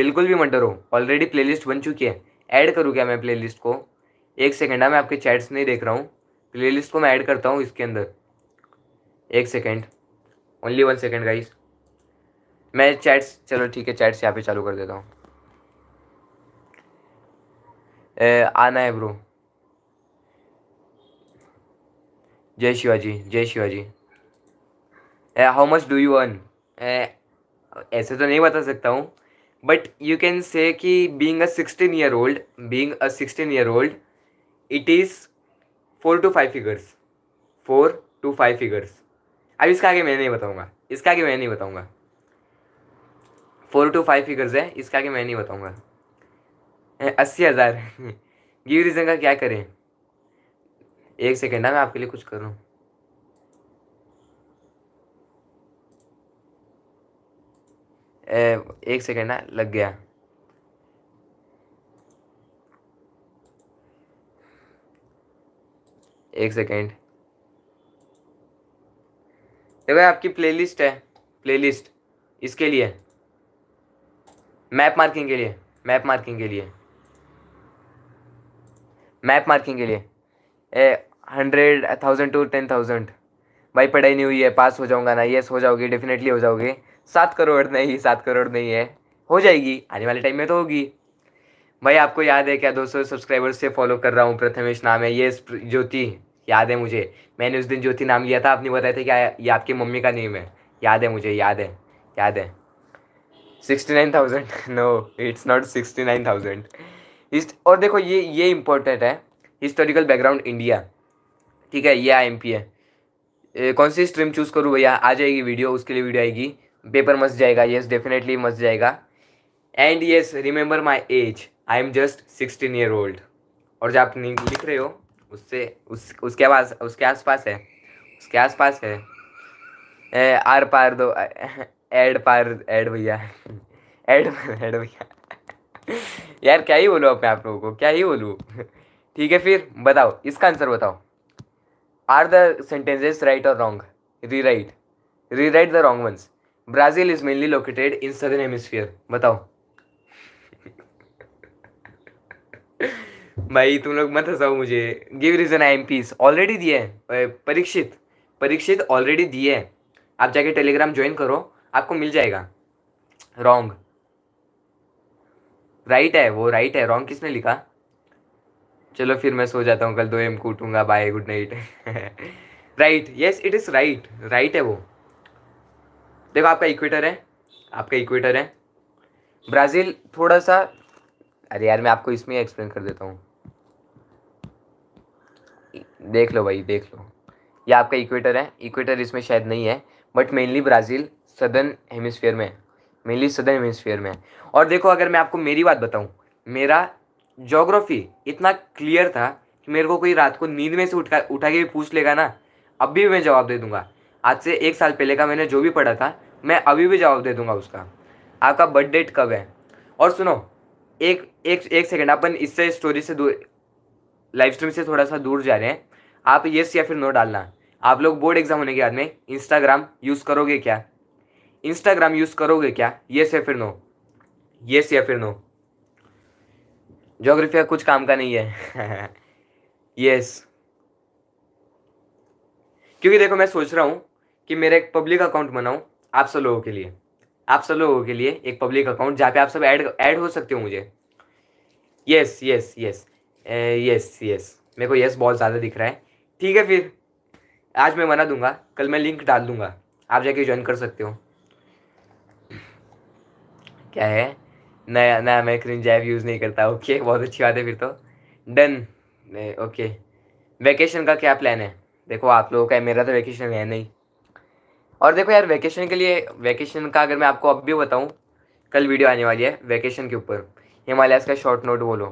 बिल्कुल भी मत डरो ऑलरेडी प्लेलिस्ट बन चुकी है ऐड करूँ क्या मैं प्लेलिस्ट को एक सेकेंड हाँ, मैं आपके चैट्स नहीं देख रहा हूँ प्लेलिस्ट को मैं ऐड करता हूँ इसके अंदर एक second only one second guys मैं चैट्स चलो ठीक है चैट्स यहाँ पे चालू कर देता हूँ आना है ब्रो जय शिवाजी जय Shivaji how much do you earn ऐसे तो नहीं बता सकता हूँ बट यू कैन से कि being a sixteen year old being a sixteen year old it is four to five figures four to five figures अब इसका आगे मैं नहीं बताऊंगा इसका आगे मैं नहीं बताऊंगा फोर टू फाइव फिगर्स है इसका आगे मैं नहीं बताऊंगा अस्सी हज़ार गिव रीज़न का क्या करें एक सेकेंड ना हाँ, मैं आपके लिए कुछ करूँ एक सेकेंड ना हाँ, लग गया एक सेकेंड देखो आपकी प्लेलिस्ट है प्लेलिस्ट इसके लिए मैप मार्किंग के लिए मैप मार्किंग के लिए मैप मार्किंग के लिए a hundred thousand to ten thousand भाई पढ़ाई नहीं हुई है पास हो जाऊंगा ना यस हो जाओगे डेफिनेटली हो जाओगे सात करोड़ नहीं सात करोड़ नहीं है हो जाएगी आने वाले टाइम में तो होगी भाई आपको याद है क्या दो सौ सब्सक्राइबर्स से फॉलो कर रहा हूँ प्रथमेश नाम है ये ज्योति याद है मुझे मैंने उस दिन ज्योति नाम लिया था आपने बताया था क्या ये आपकी मम्मी का नेम है याद है मुझे याद है याद है sixty nine thousand no it's not sixty nine thousand इस और देखो ये ये इम्पोर्टेंट है हिस्टोरिकल बैकग्राउंड इंडिया ठीक है ये आई एम पी है ए, कौन सी स्ट्रीम चूज़ करूँ भैया आ जाएगी वीडियो उसके लिए वीडियो आएगी पेपर मस्त जाएगा येस डेफिनेटली मस्त जाएगा and yes remember my age I am just sixteen year old और जब आप लिख रहे हो उससे उस उसके पास उसके आसपास है उसके आसपास है ए, आर पार दो एड पार एड भैया एड एड भैया यार क्या ही बोलूँ मैं आप लोगों को क्या ही बोलूँ ठीक है फिर बताओ इसका आंसर बताओ आर द सेंटेंसेस राइट और wrong rewrite rewrite the wrong ones Brazil is mainly located in southern hemisphere बताओ भाई तुम लोग मत हंसाओ मुझे give reason IMPs already दिए हैं परीक्षित परीक्षित ऑलरेडी दिए हैं आप जाके टेलीग्राम ज्वाइन करो आपको मिल जाएगा रॉन्ग राइट है वो राइट है रॉन्ग किसने लिखा चलो फिर मैं सो जाता हूँ कल दो एम को bye good night right yes it is right right है वो देखो आपका इक्वेटर है आपका इक्वेटर है ब्राज़ील थोड़ा सा अरे यार मैं आपको इसमें एक्सप्लेन कर देता हूँ देख लो भाई देख लो ये आपका इक्वेटर है इक्वेटर इसमें शायद नहीं है but mainly Brazil southern hemisphere में मेनली सदर्न हेमिसफेयर में है और देखो अगर मैं आपको मेरी बात बताऊँ मेरा जोग्राफी इतना क्लियर था कि मेरे को कोई रात को नींद में से उठा उठा के भी पूछ लेगा ना अब भी मैं जवाब दे दूंगा आज से एक साल पहले का मैंने जो भी पढ़ा था मैं अभी भी जवाब दे दूंगा उसका आपका बर्थ डेट कब है और सुनो एक एक एक सेकेंड अपन इससे स्टोरी से दूर लाइव स्ट्रीम से थोड़ा सा दूर जा रहे हैं आप येस या फिर नो डालना आप लोग बोर्ड एग्जाम होने के बाद में इंस्टाग्राम यूज़ करोगे क्या इंस्टाग्राम यूज़ करोगे क्या येस या फिर नो यस या फिर नो जोग्राफी कुछ काम का नहीं है यस [laughs] क्योंकि देखो मैं सोच रहा हूँ कि मेरा एक पब्लिक अकाउंट बनाऊँ आप सब लोगों के लिए आप सब लोगों के लिए एक पब्लिक अकाउंट जहाँ पे आप सब ऐड ऐड हो सकते हो मुझे yes yes yes yes yes मेरे को यस बहुत ज़्यादा दिख रहा है ठीक है फिर आज मैं बना दूंगा कल मैं लिंक डाल दूंगा आप जाके ज्वाइन कर सकते हो क्या है नया नया मैं क्रिंज ऐप यूज़ नहीं करता ओके बहुत अच्छी बात है फिर तो डन ओके वैकेशन का क्या प्लान है देखो आप लोगों का है मेरा तो वैकेशन है नहीं और देखो यार वैकेशन के लिए वैकेशन का अगर मैं आपको अब भी बताऊँ कल वीडियो आने वाली है वैकेशन के ऊपर हिमालयास का शॉर्ट नोट बोलो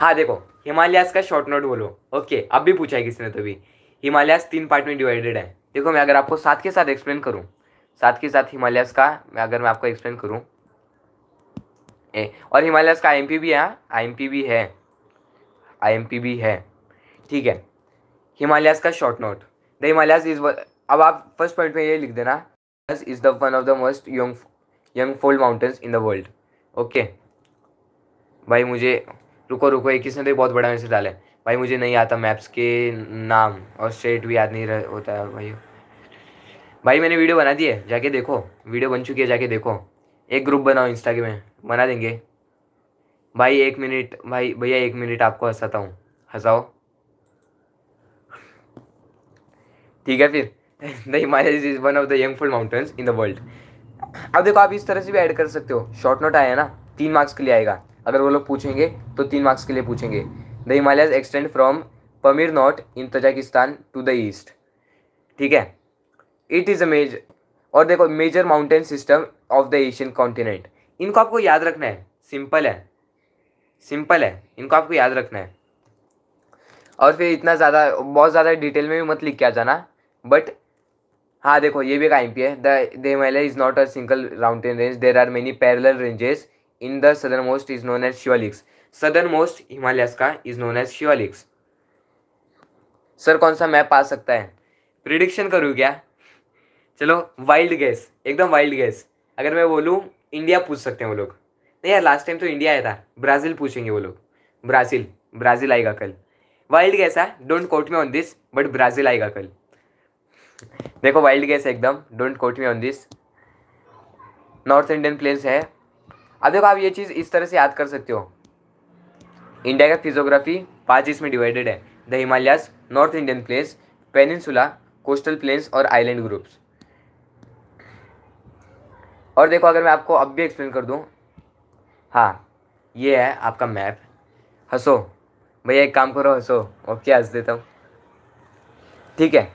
हाँ देखो हिमालयास का शॉर्ट नोट बोलो ओके अब भी पूछा है किसी ने तो भी हिमालयाज तीन पार्ट में डिवाइडेड है देखो मैं अगर आपको साथ के साथ एक्सप्लेन करूँ साथ के साथ हिमालयास का मैं अगर मैं आपको एक्सप्लेन करूँ और हिमालयास का आई भी है आई हाँ, भी है आई भी है ठीक है हिमालयास का short note the Himalayas is अब आप फर्स्ट पॉइंट में ये लिख देना this is the one of the most young young fold mountains in the world okay भाई मुझे रुको रुको एक किसने तो बहुत बड़ा मैसेज डाले भाई मुझे नहीं आता मैप्स के नाम और स्टेट भी याद नहीं रह होता है भाई भाई मैंने वीडियो बना दी है जाके देखो वीडियो बन चुकी है जाके देखो एक ग्रुप बनाओ इंस्टा के में बना देंगे भाई एक मिनट भाई भैया एक मिनट आपको हंसाता हूँ हंसाओ ठीक है फिर the Himalaya is one of the young fold mountains in the world अब देखो आप इस तरह से भी ऐड कर सकते हो शॉर्ट नोट आया ना तीन मार्क्स के लिए आएगा अगर वो लोग पूछेंगे तो तीन मार्क्स के लिए पूछेंगे the Himalaya extend from Pamir knot in Tajikistan to the east ठीक है इट इज़ अ मेज और देखो major mountain system of the Asian continent इनको आपको याद रखना है सिंपल है सिंपल है इनको आपको याद रखना है और फिर इतना ज़्यादा बहुत ज़्यादा डिटेल में भी मत लिख के आ जाना बट हाँ देखो ये भी एक आई पी है the they Himalaya is not a single mountain range there are many parallel ranges in the southern most is known as Shivaliks southern most Himalayas का is known as Shivaliks sir कौन सा मैप आ सकता है प्रिडिक्शन करूँ क्या चलो वाइल्ड गैस एकदम वाइल्ड गैस अगर मैं बोलूँ इंडिया पूछ सकते हैं वो लोग नहीं यार लास्ट टाइम तो इंडिया आया था ब्राज़ील पूछेंगे वो लोग ब्राज़ील ब्राज़ील आएगा कल वाइल्ड गैस है don't quote me on this but Brazil आएगा कल देखो वाइल्ड गैस एकदम don't quote me on this north Indian plains है अब देखो आप ये चीज़ इस तरह से याद कर सकते हो इंडिया का फिजोग्राफी पाँच इसमें डिवाइडेड है the Himalayas north Indian plains peninsula coastal plains और आइलैंड ग्रुप्स और देखो अगर मैं आपको अब भी एक्सप्लेन कर दूँ हाँ ये है आपका मैप हंसो भैया एक काम करो हंसो ओके हंस देता हूँ ठीक है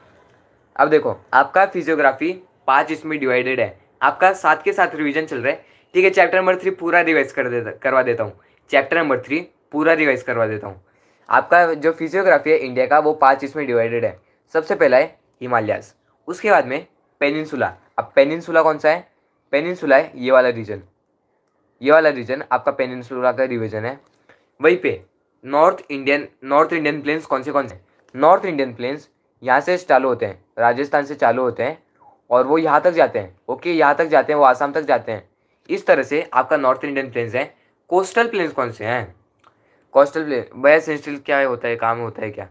अब देखो आपका फिजियोग्राफी पाँच इसमें डिवाइडेड है आपका साथ के साथ रिविजन चल रहा है ठीक है चैप्टर नंबर थ्री पूरा रिवाइज कर देता करवा देता हूँ चैप्टर नंबर थ्री पूरा रिवाइज करवा देता हूँ आपका जो फिजियोग्राफी है इंडिया का वो पाँच इसमें डिवाइडेड है सबसे पहला है हिमालयाज उसके बाद में पेनिनसुला अब पेनिनसुला कौन सा है पेनिनसुला है ये वाला रीजन ये वाला रीजन आपका पेनिनसुला का रिविजन है वहीं पे north Indian north Indian plains कौन से कौन से नॉर्थ इंडियन प्लेन्स यहाँ से चालू होते हैं राजस्थान से चालू होते हैं और वो यहाँ तक जाते हैं ओके यहाँ तक जाते हैं वो आसाम तक जाते हैं इस तरह से आपका नॉर्थ इंडियन प्लेन्स है कोस्टल प्लेन्स कौन से हैं कोस्टल प्लेन वह सेंसिटिव क्या होता है काम होता है क्या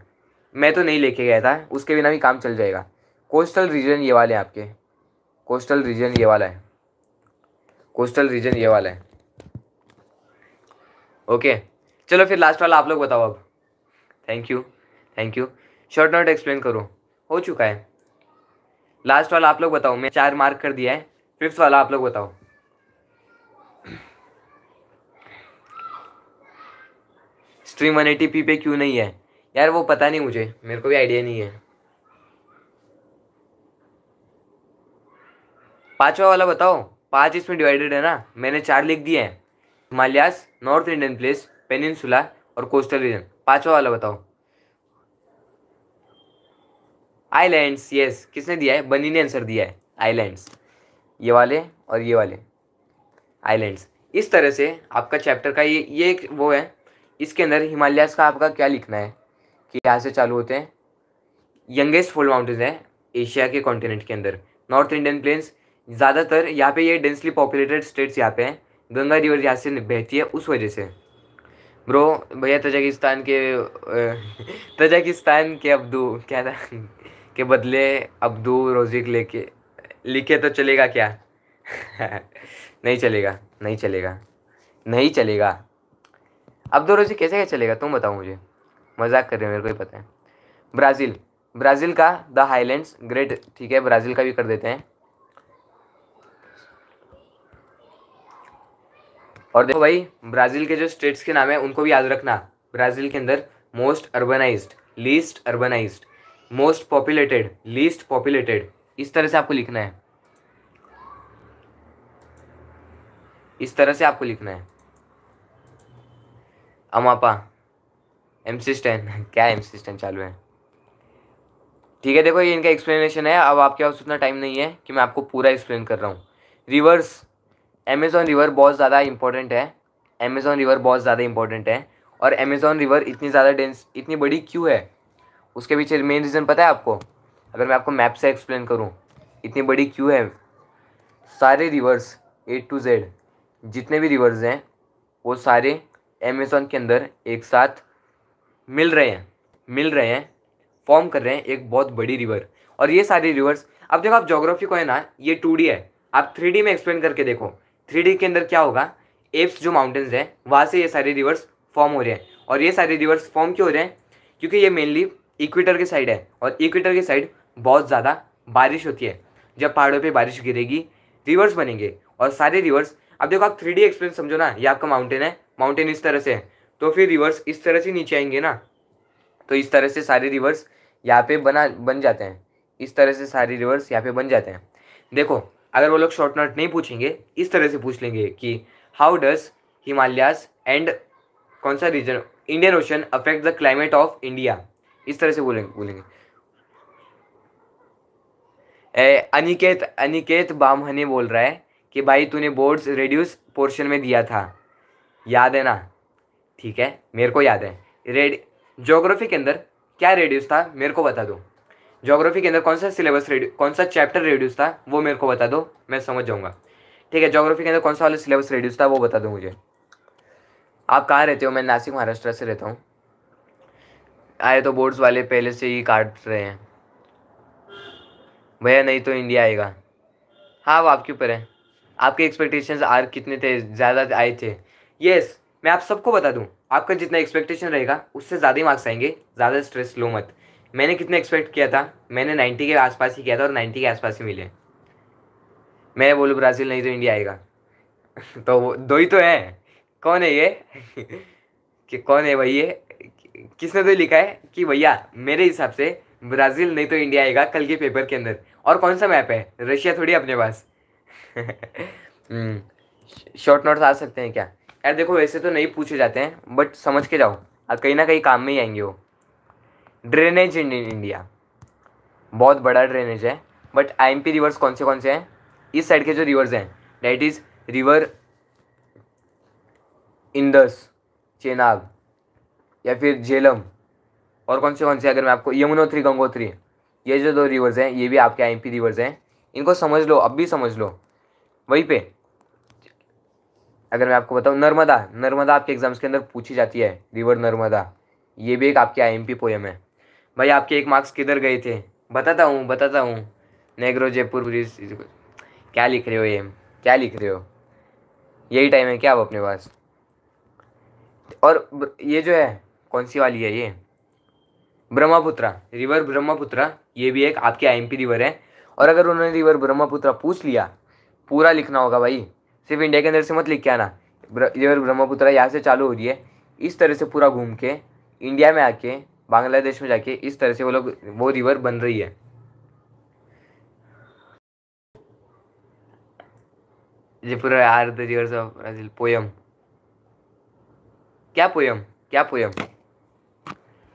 मैं तो नहीं लेके गया था उसके बिना भी काम चल जाएगा कोस्टल रीजन ये वाले आपके कोस्टल रीजन ये वाला है कोस्टल रीजन ये वाला है ओके चलो फिर लास्ट वाला आप लोग बताओ अब thank you thank you short note explain करो हो चुका है लास्ट वाला आप लोग बताओ मैं चार मार्क कर दिया है फिफ्थ वाला आप लोग बताओ स्ट्रीम पी पे क्यों नहीं है यार वो पता नहीं मुझे मेरे को भी आइडिया नहीं है पांचवा वाला बताओ पांच इसमें डिवाइडेड है ना मैंने चार लिख दिए हैं Himalayas north Indian plains peninsula और कोस्टल रीजन पांचवा वाला बताओ आईलैंड्स यस किसने दिया है बनी ने आंसर दिया है आईलैंड्स ये वाले और ये वाले आईलैंड्स इस तरह से आपका चैप्टर का ये ये एक वो है इसके अंदर हिमालयस का आपका क्या लिखना है कि यहाँ से चालू होते हैं यंगेस्ट फुल माउंटेन है एशिया के कॉन्टिनेंट के अंदर नॉर्थ इंडियन प्लेन्स ज़्यादातर यहाँ पे ये डेंसली पॉपुलेटेड स्टेट्स यहाँ पे हैं गंगा रिवर यहाँ से बहती है उस वजह से ब्रो भैया तजाकिस्तान के तजाकिस्तान [laughs] के अब्दू क्या था के बदले अब्दू रोजिक लेके लिखे तो चलेगा क्या [laughs] नहीं चलेगा नहीं चलेगा नहीं चलेगा अब दो रोजी कैसे क्या चलेगा तुम बताओ मुझे मजाक कर रहे हो मेरे को ही पता है ब्राज़ील ब्राज़ील का द हाईलैंड्स ग्रेट ठीक है ब्राज़ील का भी कर देते हैं और देखो भाई ब्राज़ील के जो स्टेट्स के नाम है उनको भी याद रखना ब्राज़ील के अंदर most urbanised least urbanised most populated least populated इस तरह से आपको लिखना है इस तरह से आपको लिखना है अमापा एम सी स्टैन क्या एम सी स्टैन चालू है ठीक है देखो ये इनका एक्सप्लेनेशन है अब आपके पास उतना टाइम नहीं है कि मैं आपको पूरा एक्सप्लेन कर रहा हूँ रिवर्स अमेजोन रिवर बहुत ज़्यादा इंपॉर्टेंट है अमेजोन रिवर बहुत ज़्यादा इंपॉर्टेंट है और अमेजोन रिवर इतनी ज़्यादा डेंस इतनी बड़ी क्यों है उसके पीछे मेन रीज़न पता है आपको अगर मैं आपको मैप से एक्सप्लेन करूँ इतनी बड़ी क्यू है सारे रिवर्स ए टू जेड जितने भी रिवर्स हैं वो सारे अमेज़ोन के अंदर एक साथ मिल रहे हैं मिल रहे हैं फॉर्म कर रहे हैं एक बहुत बड़ी रिवर और ये सारे रिवर्स अब देखो आप जोग्राफी को है ना ये टू है आप थ्री में एक्सप्लेन करके देखो थ्री के अंदर क्या होगा एप्स जो माउंटेन्स हैं वहाँ से ये सारे रिवर्स फॉर्म हो रहे हैं और ये सारे रिवर्स फॉर्म क्यों हो रहे हैं क्योंकि ये मेनली इक्वेटर के साइड है और इक्वेटर के साइड बहुत ज़्यादा बारिश होती है जब पहाड़ों पे बारिश गिरेगी रिवर्स बनेंगे और सारे रिवर्स अब देखो आप थ्री डी एक्सपीरियंस समझो ना ये आपका माउंटेन है माउंटेन इस तरह से है तो फिर रिवर्स इस तरह से नीचे आएंगे ना तो इस तरह से सारे रिवर्स यहाँ पे बना बन जाते हैं इस तरह से सारे रिवर्स यहाँ पे बन जाते हैं देखो अगर वो लोग शॉर्ट नोट नहीं पूछेंगे इस तरह से पूछ लेंगे कि हाउ डज हिमालयास एंड कौन सा region Indian ocean affect the climate of India इस तरह से बोलेंगे बोलेंगे अनिकेत अनिकेत बामहने बोल रहा है कि भाई तूने बोर्ड्स रेड्यूस पोर्शन में दिया था याद है ना ठीक है मेरे को याद है रेड जोग्राफी के अंदर क्या रेड्यूस था मेरे को बता दो जोग्राफी के अंदर कौन सा सिलेबस रेड्यू कौन सा चैप्टर रेड्यूस था वो मेरे को बता दो मैं समझ जाऊँगा ठीक है जोग्राफी के अंदर कौन सा वाला सिलेबस रेड्यूस था वो बता दो मुझे आप कहाँ रहते हो मैं नासिक महाराष्ट्र से रहता हूँ आए तो बोर्ड्स वाले पहले से ही काट रहे हैं भैया नहीं तो इंडिया आएगा हाँ वो आपके ऊपर है आपके एक्सपेक्टेशंस आर कितने थे ज़्यादा आए थे यस मैं आप सबको बता दूँ आपका जितना एक्सपेक्टेशन रहेगा उससे ज़्यादा ही मार्क्स आएंगे ज़्यादा स्ट्रेस लो मत मैंने कितना एक्सपेक्ट किया था मैंने नाइन्टी के आसपास ही किया था और नाइन्टी के आसपास ही मिले मैं बोलूँ ब्राज़ील नहीं तो इंडिया आएगा [laughs] तो वो दो ही तो हैं कौन है ये [laughs] कि कौन है भाई ये किसने तो लिखा है कि भैया मेरे हिसाब से ब्राज़ील नहीं तो इंडिया आएगा कल के पेपर के अंदर और कौन सा मैप है रशिया थोड़ी अपने पास [laughs] हम्म, शॉर्ट नोट्स आ सकते हैं क्या यार देखो वैसे तो नहीं पूछे जाते हैं बट समझ के जाओ कहीं ना कहीं काम में ही आएंगे वो ड्रेनेज इन इंडिया बहुत बड़ा ड्रेनेज है बट पी रिवर्स कौन से कौन से हैं इस साइड के जो रिवर्स हैं that is river Indus Chenab या फिर झेलम और कौन से कौन से अगर मैं आपको यमुनोत्री गंगोत्री ये जो दो रिवर्स हैं ये भी आपके आई रिवर्स हैं इनको समझ लो अब भी समझ लो वहीं पे अगर मैं आपको बताऊँ नर्मदा नर्मदा आपके एग्जाम्स के अंदर पूछी जाती है रिवर नर्मदा ये भी एक आपके आई पोएम है भाई आपके एक मार्क्स किधर गए थे बताता हूँ बताता हूँ नेग्रो जयपुर ब्रिज क्या लिख रहे हो ये क्या लिख रहे हो यही टाइम है क्या आप अपने पास और ये जो है कौन सी वाली है ये ब्रह्मपुत्र रिवर ब्रह्मपुत्र ये भी एक आपके आईएमपी रिवर है और अगर उन्होंने रिवर ब्रह्मपुत्र पूछ लिया पूरा लिखना होगा भाई सिर्फ इंडिया के अंदर से मत लिख के आना रिवर ब्रह्मपुत्र यहाँ से चालू हो रही है इस तरह से पूरा घूम के इंडिया में आके बांग्लादेश में जाके इस तरह से वो लोग वो रिवर बन रही है पूरा are the rivers of Brazil poem क्या पोयम क्या पोयम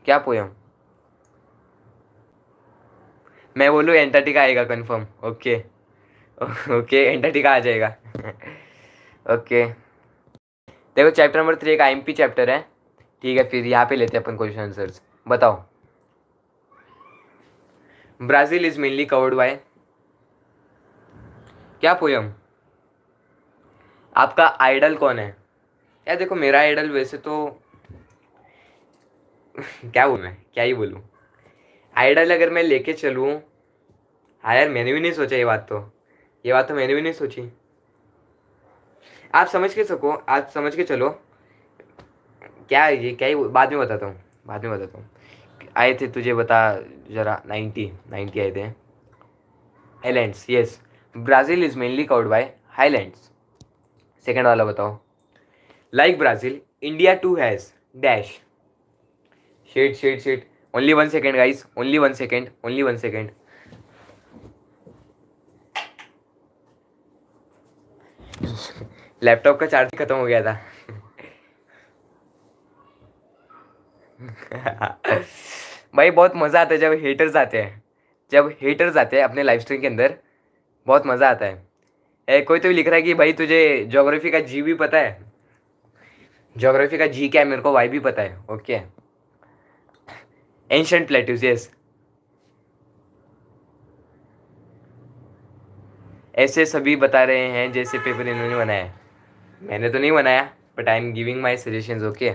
क्या पोयम मैं बोलूँ एंटार्टिका आएगा कंफर्म ओके ओके एंटार्टिका आ जाएगा ओके देखो चैप्टर नंबर थ्री एक आईएमपी चैप्टर है ठीक है फिर यहाँ पे लेते हैं अपन क्वेश्चन आंसर्स बताओ Brazil is mainly covered by क्या पोयम आपका आइडल कौन है यार देखो मेरा आइडल वैसे तो [laughs] क्या बोलूँ मैं क्या ही बोलूँ आइडल अगर मैं लेके चलूँ हाँ यार मैंने भी नहीं सोचा ये बात तो ये बात तो मैंने भी नहीं सोची आप समझ के सको आप समझ के चलो क्या ये क्या ही बाद में बताता हूँ बाद में बताता हूँ आए थे तुझे बता जरा नाइन्टी नाइन्टी आए थे highlands yes Brazil is mainly covered by highlands second वाला बताओ like Brazil India too has dash shit shit shit only one second guys only one second only one second laptop का charge खत्म हो गया था भाई बहुत मज़ा आता है जब हेटर्स आते हैं जब हेटर्स आते हैं अपने लाइव स्ट्रीम के अंदर बहुत मज़ा आता है ए, कोई तो भी लिख रहा है कि भाई तुझे जोग्राफी का जी भी पता है ज्योग्राफी का जी क्या है मेरे को वाई भी पता है ओके okay. एंशंट प्लेट्यूज ऐसे सभी बता रहे हैं जैसे पेपर इन्होंने बनाया मैंने तो नहीं बनाया but I am giving my suggestion okay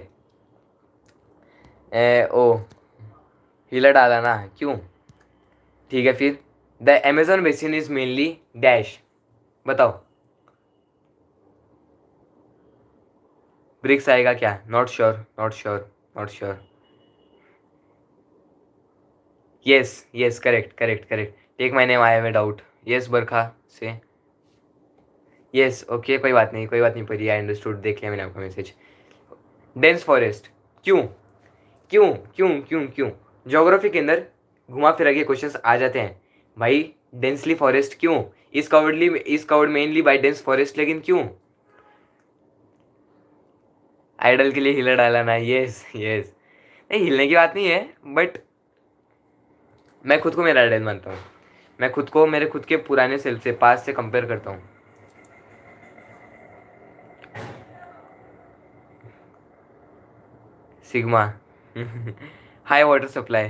ओ हिला डाला ना क्यों ठीक है फिर the Amazon basin is mainly dash बताओ ब्रिक्स आएगा क्या not sure not sure not sure yes yes correct correct correct take my name I have doubt yes Barkha से यस ओके कोई बात नहीं कोई बात नहीं परी आई अंडरस्टूड देख लिया मैंने आपका मैसेज डेंस फॉरेस्ट क्यों क्यों क्यों क्यों क्यों जोग्राफी के अंदर घुमा फिरा के क्वेश्चन आ जाते हैं भाई डेंसली फॉरेस्ट क्यों इस कवर्डली is covered mainly by dense forest लेकिन क्यों आइडल के लिए हिला डाला ना यस यस नहीं हिलने की बात नहीं है बट मैं खुद को मेरा आइडल मानता हूँ मैं खुद को मेरे खुद के पुराने सेल्फ से पास से कंपेयर करता हूँ सिग्मा हाई वाटर सप्लाई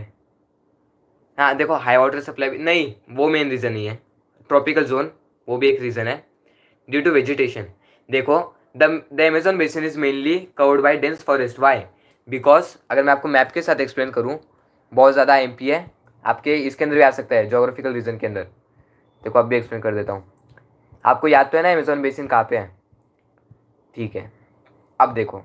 हाँ देखो हाई वाटर सप्लाई भी नहीं वो मेन रीज़न ही है ट्रॉपिकल जोन वो भी एक रीज़न है ड्यू टू वेजिटेशन देखो the the Amazon basin is mainly covered by dense forest why because अगर मैं आपको मैप के साथ एक्सप्लेन करूँ बहुत ज़्यादा एम है आपके इसके अंदर भी आ सकता है जोग्राफिकल रीजन के अंदर देखो अब भी एक्सप्लेन कर देता हूँ आपको याद तो है ना अमेजोन बेसिन कहाँ पे है ठीक है अब देखो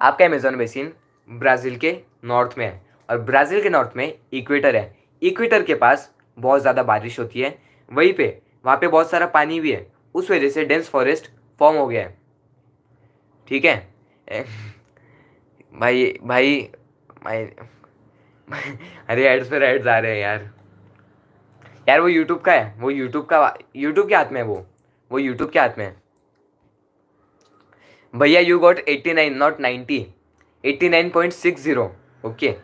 आपका अमेजोन बेसिन ब्राज़ील के नॉर्थ में है और ब्राज़ील के नॉर्थ में इक्वेटर है इक्वेटर के पास बहुत ज़्यादा बारिश होती है वहीं पे वहाँ पे बहुत सारा पानी भी है उस वजह से डेंस फॉरेस्ट फॉर्म हो गया है ठीक है [laughs] भाई भाई भाई [laughs] अरे एड्स पर एड्स आ रहे हैं यार यार वो यूट्यूब का है वो यूट्यूब का यूट्यूब के हाथ में है वो वो यूट्यूब के हाथ में है भैया you got eighty nine not ninety eighty nine point six zero okay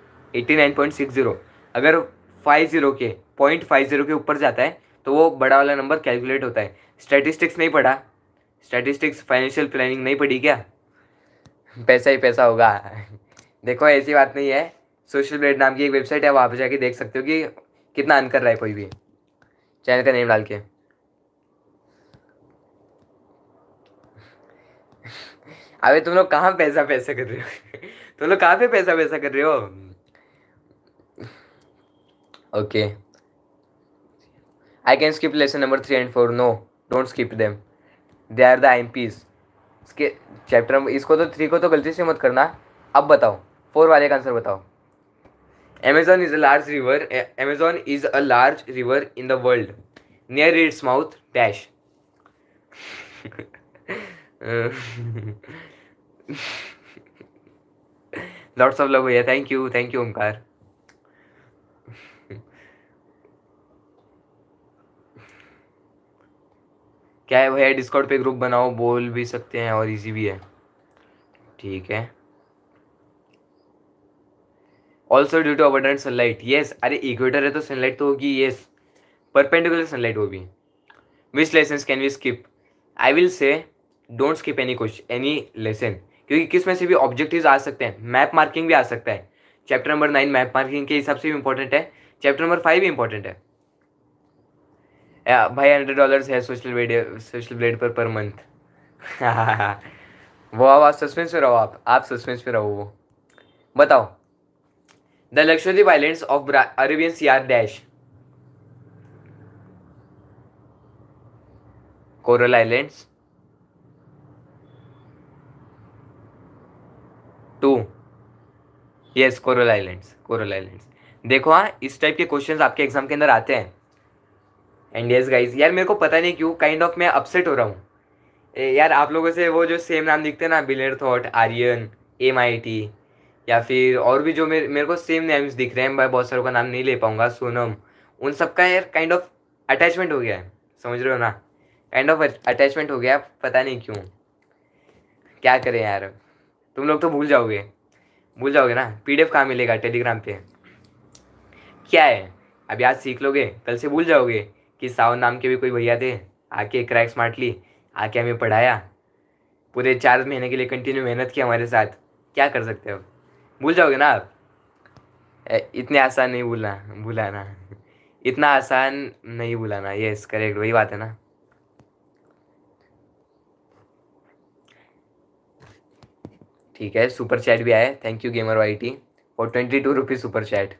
eighty nine point six zero अगर फाइव ज़ीरो के पॉइंट फाइव ज़ीरो के ऊपर जाता है तो वो बड़ा वाला नंबर कैलकुलेट होता है स्टैटिस्टिक्स नहीं पढ़ा स्टैटिस्टिक्स फाइनेंशियल प्लानिंग नहीं पढ़ी क्या पैसा ही पैसा होगा [laughs] देखो ऐसी बात नहीं है सोशल ब्लेड नाम की एक वेबसाइट है वहाँ पर जाके देख सकते हो कि कितना अन कर रहा है कोई भी चैनल का नेम डाल के अबे तुम लोग कहाँ पैसा पैसा कर रहे हो [laughs] तुम लोग कहाँ पे पैसा पैसा कर रहे हो okay I can skip lesson number three and four no don't skip them they are the IMPs इसके चैप्टर इसको तो थ्री को तो गलती से मत करना अब बताओ फोर वाले का आंसर बताओ Amazon is a large river. Amazon is a large river in the world. Near its mouth, dash. Lots of love, yeah. Thank you, thank you, ओंकार क्या है भैया डिस्कॉर्ड पे ग्रुप बनाओ बोल भी सकते हैं और इजी भी है ठीक है also due to abundant sunlight yes अरे इक्वेटर है तो सनलाइट तो होगी येस परपेंडिकुलर सनलाइट होगी which lessons can we skip I will say don't skip any question any lesson क्योंकि किस में से भी ऑब्जेक्टिव आ सकते हैं मैप मार्किंग भी आ सकता है chapter number nine map marking के हिसाब से भी इंपॉर्टेंट है चैप्टर नंबर फाइव भी इंपॉर्टेंट है भाई हंड्रेड डॉलर्स है सोशल मीडिया सोशल ब्लेड पर पर मंथ वो आप सस्पेंस में रहो आप आप सस्पेंस में रहो वो बताओ the Lakshadweep island of Arabian sea are dash coral Islands. Too yes coral islands coral islands देखो हाँ इस टाइप के क्वेश्चंस आपके एग्जाम के अंदर आते हैं एंड यस गाइज यार मेरे को पता नहीं क्यों काइंड ऑफ मैं अपसेट हो रहा हूँ यार आप लोगों से वो जो सेम नाम दिखते हैं ना बिलियर thought Aryan M I T या फिर और भी जो मेरे मेरे को सेम नेम्स दिख रहे हैं भाई बहुत सारों का नाम नहीं ले पाऊँगा सोनम उन सबका यार काइंड ऑफ अटैचमेंट हो गया है समझ रहे हो ना काइंड ऑफ अटैचमेंट हो गया पता नहीं क्यों क्या करें यार तुम लोग तो भूल जाओगे भूल जाओगे ना पी डी एफ कहाँ मिलेगा टेलीग्राम पे क्या है अभी आज सीख लोगे कल से भूल जाओगे कि सावन नाम के भी कोई भैया थे आके क्रैक स्मार्टली आके हमें पढ़ाया पूरे चार महीने के लिए कंटिन्यू मेहनत की हमारे साथ क्या कर सकते हो भूल जाओगे ना आप इतने आसान नहीं भूलना बुलाना इतना आसान नहीं बुलाना यस करेक्ट वही बात है ना ठीक है सुपर चैट भी आए thank you gamer Y T for twenty two rupees super chat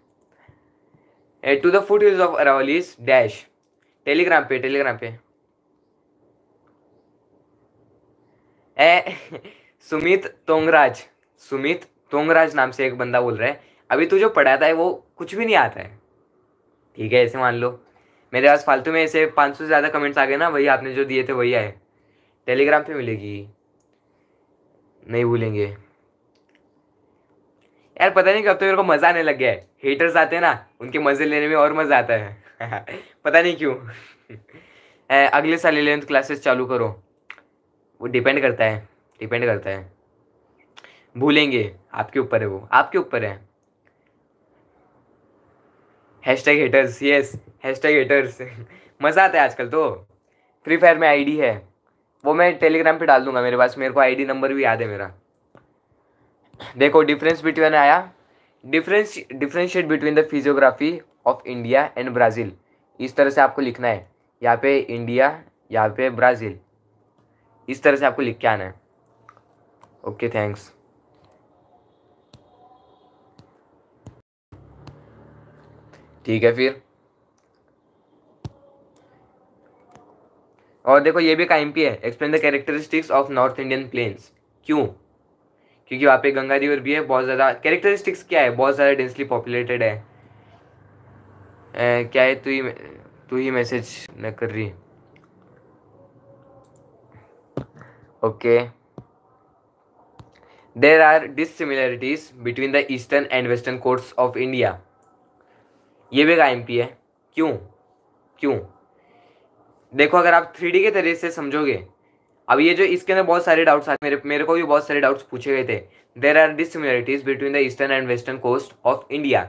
to the foothills of Aravallis dash Telegram पे टेलीग्राम पे ए [laughs] सुमित तोंगराज सुमित तोंगराज नाम से एक बंदा बोल रहा है अभी तू जो पढ़ाता है वो कुछ भी नहीं आता है ठीक है ऐसे मान लो मेरे पास फालतू में ऐसे पाँच से ज़्यादा कमेंट्स आ गए ना वही आपने जो दिए थे वही आए टेलीग्राम पे मिलेगी नहीं भूलेंगे यार पता नहीं कब तो मेरे को मज़ा आने लग गया है हीटर्स आते हैं ना उनके मज़े लेने में और मज़ा आता है [laughs] पता नहीं क्यों [laughs] अगले साल इलेवेंथ क्लासेस चालू करो वो डिपेंड करता है डिपेंड करता है भूलेंगे आपके ऊपर है वो आपके ऊपर है hash tag haters yes hashtag haters मज़ा आता है आजकल तो फ्री फायर में आईडी है वो मैं टेलीग्राम पे डाल दूंगा मेरे पास मेरे को आईडी नंबर भी याद है मेरा देखो डिफरेंस बिटवीन आया difference differentiate between the physiography of India and Brazil इस तरह से आपको लिखना है यहाँ पे इंडिया यहाँ पे ब्राज़ील इस तरह से आपको लिख के आना है ओके थैंक्स ठीक है फिर और देखो ये भी काम पे है explain the characteristics of north Indian plains क्यों क्योंकि वहाँ पे गंगा रिवर भी है बहुत ज़्यादा कैरेक्टरिस्टिक्स क्या है बहुत ज़्यादा डेंसली पॉपुलेटेड है ए, क्या है तू ही तू ही मैसेज न कर रही okay there are dissimilarities between the eastern and western coasts of India ये भी एम पी है क्यों क्यों देखो अगर आप थ्री के तरीके से समझोगे अब ये जो इसके अंदर बहुत सारे डाउट्स आते मेरे मेरे को भी बहुत सारे डाउट्स पूछे गए थे there are dissimilarities between the eastern and western coast of India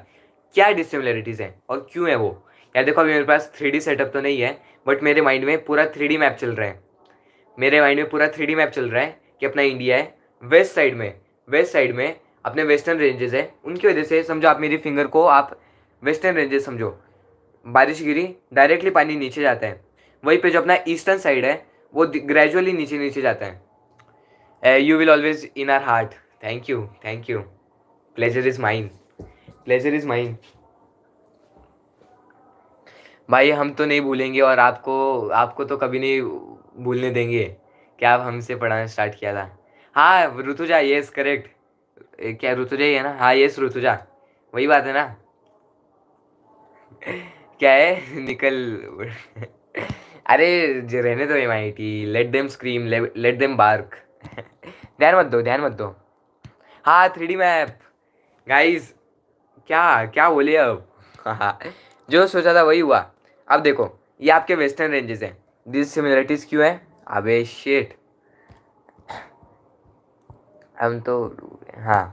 क्या डिसिमिलरिटीज़ हैं और क्यों है वो यार देखो अभी मेरे पास थ्री सेटअप तो नहीं है बट मेरे माइंड में पूरा थ्री मैप चल रहा है मेरे माइंड में पूरा थ्री मैप चल रहा है कि अपना इंडिया है वेस्ट साइड में वेस्ट साइड में अपने वेस्टर्न रेंजेस है उनकी वजह से समझो आप मेरी फिंगर को आप वेस्टर्न रेंजेस समझो बारिश गिरी डायरेक्टली पानी नीचे जाता है वहीं पे जो अपना ईस्टर्न साइड है वो ग्रेजुअली नीचे नीचे जाता है you will always in our heart thank you thank you pleasure is mine pleasure is mine भाई हम तो नहीं भूलेंगे और आपको आपको तो कभी नहीं भूलने देंगे क्या आप हमसे पढ़ाना स्टार्ट किया था हाँ ऋतुजा येस करेक्ट क्या ऋतुजा ही है ना हाँ येस ऋतुजा वही बात है ना क्या है निकल अरे रहने दो एम let them scream let them bark ध्यान मत दो ध्यान मत दो हाँ थ्री डी मैप गाइज क्या क्या बोले अब हाँ [laughs] जो सोचा था वही हुआ अब देखो ये आपके वेस्टर्न रेंजेस हैं दिस सिमिलरिटीज़ क्यों है अबे शेट हम तो हाँ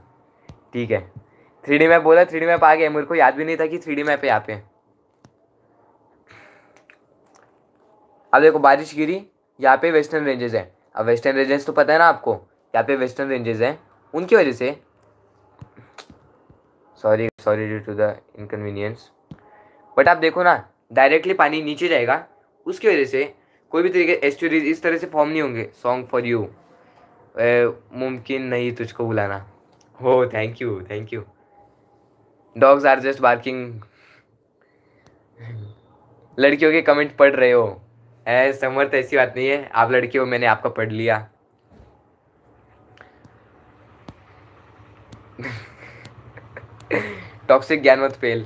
ठीक है थ्री डी मैप बोला थ्री डी मैप आ गया मेरे को याद भी नहीं था कि थ्री डी मैप यहाँ पे अब देखो बारिश गिरी यहाँ पे वेस्टर्न रेंजेस हैं अब वेस्टर्न रेंजेस तो पता है ना आपको यहाँ पे वेस्टर्न रेंजेस हैं उनकी वजह से sorry sorry due to the inconvenience but आप देखो ना डायरेक्टली पानी नीचे जाएगा उसकी वजह से कोई भी तरीके एस्टोरीज इस तरह से फॉर्म नहीं होंगे सॉन्ग फॉर यू मुमकिन नहीं तुझको बुलाना हो thank you thank you dogs are just barking लड़कियों के कमेंट पढ़ रहे हो है समर्थ तो ऐसी बात नहीं है आप लड़की हो मैंने आपका पढ़ लिया टॉक्सिक ज्ञान मत फेल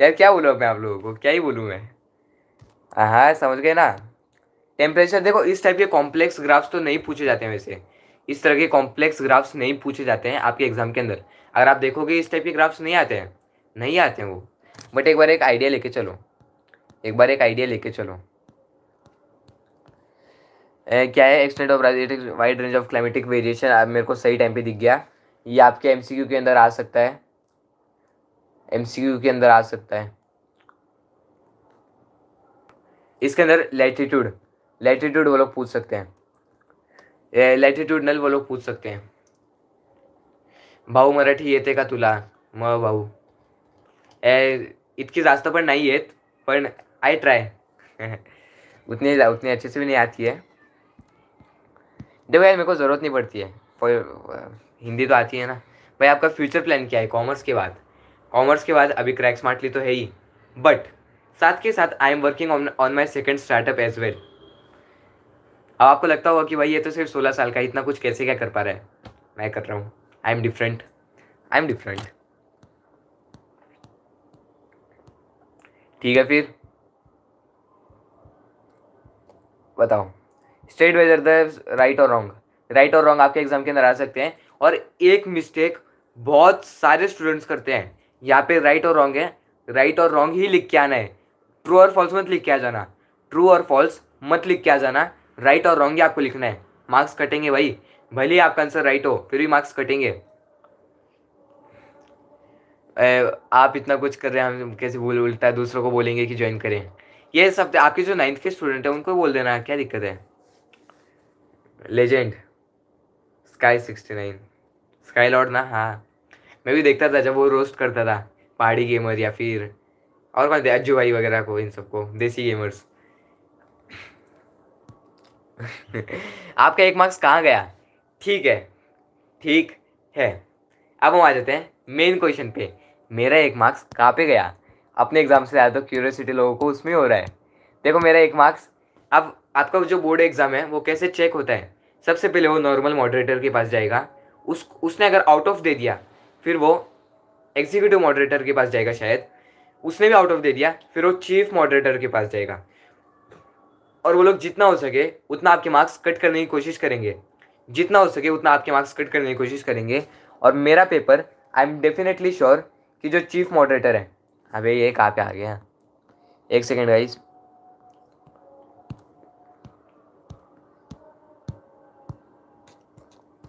यार क्या बोलूँ मैं आप लोगों को क्या ही बोलूँ मैं हाँ समझ गए ना टेम्परेचर देखो इस टाइप के कॉम्प्लेक्स ग्राफ्स तो नहीं पूछे जाते हैं वैसे इस तरह के कॉम्प्लेक्स ग्राफ्स नहीं पूछे जाते हैं आपके एग्जाम के अंदर अगर आप देखोगे इस टाइप के ग्राफ्स नहीं आते हैं नहीं आते हैं वो बट एक बार एक आइडिया लेके चलो एक बार एक आइडिया लेके चलो ए, क्या है extent of wide range of climatic variation आप मेरे को सही टाइम पे दिख गया ये आपके एम के अंदर आ सकता है एम के अंदर आ सकता है इसके अंदर लैटिट्यूड लैटिट्यूड वो लोग पूछ सकते हैं नल वो लोग पूछ सकते हैं भाऊ मराठी येते का तुला म भाऊ इतके जास्त पण नाही आहेत पण आय ट्राय [laughs] उतने उतने अच्छे से भी नहीं आती है देखो यार मेरे को ज़रूरत नहीं पड़ती है पर uh, हिंदी तो आती है ना भाई आपका फ्यूचर प्लान क्या है कॉमर्स के बाद कॉमर्स के बाद अभी क्रैक स्मार्टली तो है ही बट साथ के साथ I am working on on my second startup as well अब आपको लगता होगा कि भाई ये तो सिर्फ सोलह साल का इतना कुछ कैसे क्या कर पा रहा है मैं कर रहा हूँ I am different I am different ठीक है फिर बताओ स्टेट वेदर द राइट और रॉन्ग राइट और रॉन्ग आपके एग्जाम के अंदर आ सकते हैं और एक मिस्टेक बहुत सारे स्टूडेंट्स करते हैं यहाँ पे राइट और रॉन्ग है राइट और रॉन्ग ही लिख के आना है ट्रू और फॉल्स मत लिख के आ जाना ट्रू और फॉल्स मत लिख के आ जाना राइट और रॉन्ग ही आपको लिखना है मार्क्स कटेंगे भाई भले ही आपका आंसर राइट हो फिर भी मार्क्स कटेंगे आप इतना कुछ कर रहे हैं हम कैसे भूल उल्टा है दूसरों को बोलेंगे कि ज्वाइन करें ये सब आपके जो नाइन्थ के स्टूडेंट हैं उनको बोल देना क्या दिक्कत है legend sky sixty nine sky lord ना हाँ मैं भी देखता था जब वो रोस्ट करता था पहाड़ी गेमर या फिर और कौन अज्जू भाई वगैरह को इन सबको देसी गेमर्स [laughs] आपका एक मार्क्स कहाँ गया ठीक है ठीक है अब हम आ जाते हैं मेन क्वेश्चन पे मेरा एक मार्क्स कहाँ पे गया अपने एग्ज़ाम से आया तो क्यूरियोसिटी लोगों को उसमें हो रहा है देखो मेरा एक मार्क्स अब आपका जो बोर्ड एग्ज़ाम है वो कैसे चेक होता है सबसे पहले वो नॉर्मल मॉडरेटर के पास जाएगा उस उसने अगर आउट ऑफ दे दिया फिर वो एग्जीक्यूटिव मॉडरेटर के पास जाएगा शायद उसने भी आउट ऑफ दे दिया फिर वो चीफ मॉडरेटर के पास जाएगा और वो लोग जितना हो सके उतना आपके मार्क्स कट करने की कोशिश करेंगे जितना हो सके उतना आपके मार्क्स कट करने की कोशिश करेंगे और मेरा paper I am definitely sure कि जो चीफ मॉडरेटर है अबे ये कहाँ पे आ गया एक second guys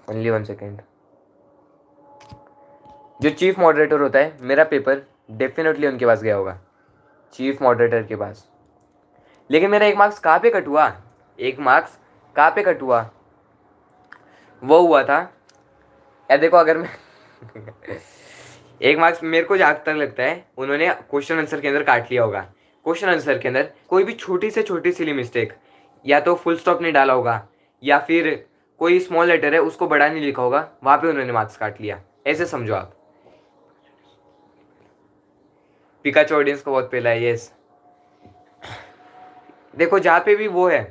only one second जो चीफ मॉडरेटर होता है मेरा पेपर डेफिनेटली उनके पास गया होगा चीफ मॉडरेटर के पास लेकिन मेरा एक मार्क्स कहाँ पे कट हुआ एक मार्क्स कहाँ पे कट हुआ वो हुआ था या देखो अगर मैं [laughs] एक मार्क्स मेरे को जहाँ तक लगता है उन्होंने क्वेश्चन आंसर के अंदर काट लिया होगा क्वेश्चन आंसर के अंदर कोई भी छोटी से छोटी सिली मिस्टेक या तो फुल स्टॉप नहीं डाला होगा या फिर कोई स्मॉल लेटर है उसको बड़ा नहीं लिखा होगा वहाँ पे उन्होंने मार्क्स काट लिया ऐसे समझो आप पिकाच ऑडियंस को बहुत पहला है यस देखो जहाँ पे भी वो है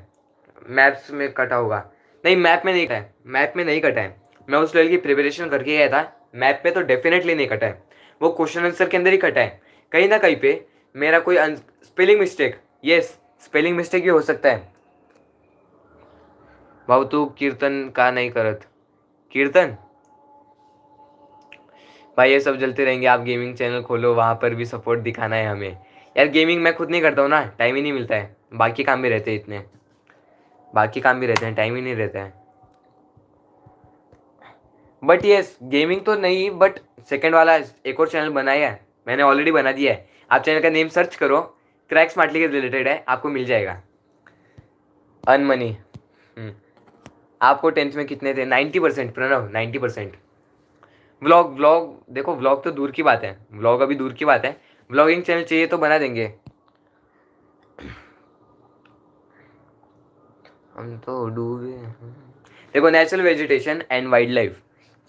मैप्स में कटा होगा नहीं मैप में नहीं कटा है मैप में नहीं कटा है मैं उस लेवल की प्रिपरेशन करके गया था मैप पे तो डेफिनेटली नहीं कटा है वो क्वेश्चन आंसर के अंदर ही कटा है कहीं ना कहीं पे मेरा कोई spelling mistake yes spelling mistake भी हो सकता है भाऊ तू कीर्तन का नहीं करत कीर्तन भाई ये सब जलते रहेंगे आप गेमिंग चैनल खोलो वहाँ पर भी सपोर्ट दिखाना है हमें यार गेमिंग मैं खुद नहीं करता हूँ ना टाइम ही नहीं मिलता है बाकी काम भी रहते हैं इतने बाकी काम भी रहते हैं टाइम ही नहीं रहता है बट येस गेमिंग तो नहीं बट सेकेंड वाला एक और चैनल बनाया है मैंने ऑलरेडी बना दिया है आप चैनल का नेम सर्च करो क्रैक स्मार्टली के रिलेटेड है आपको मिल जाएगा अन मनी हम्म। आपको टेंथ में कितने थे ninety percent Pranav ninety percent blog blog देखो ब्लॉग तो दूर की बात है ब्लॉग अभी दूर की बात है ब्लॉगिंग चैनल चाहिए तो बना देंगे हम तो डूबे देखो natural vegetation and wild life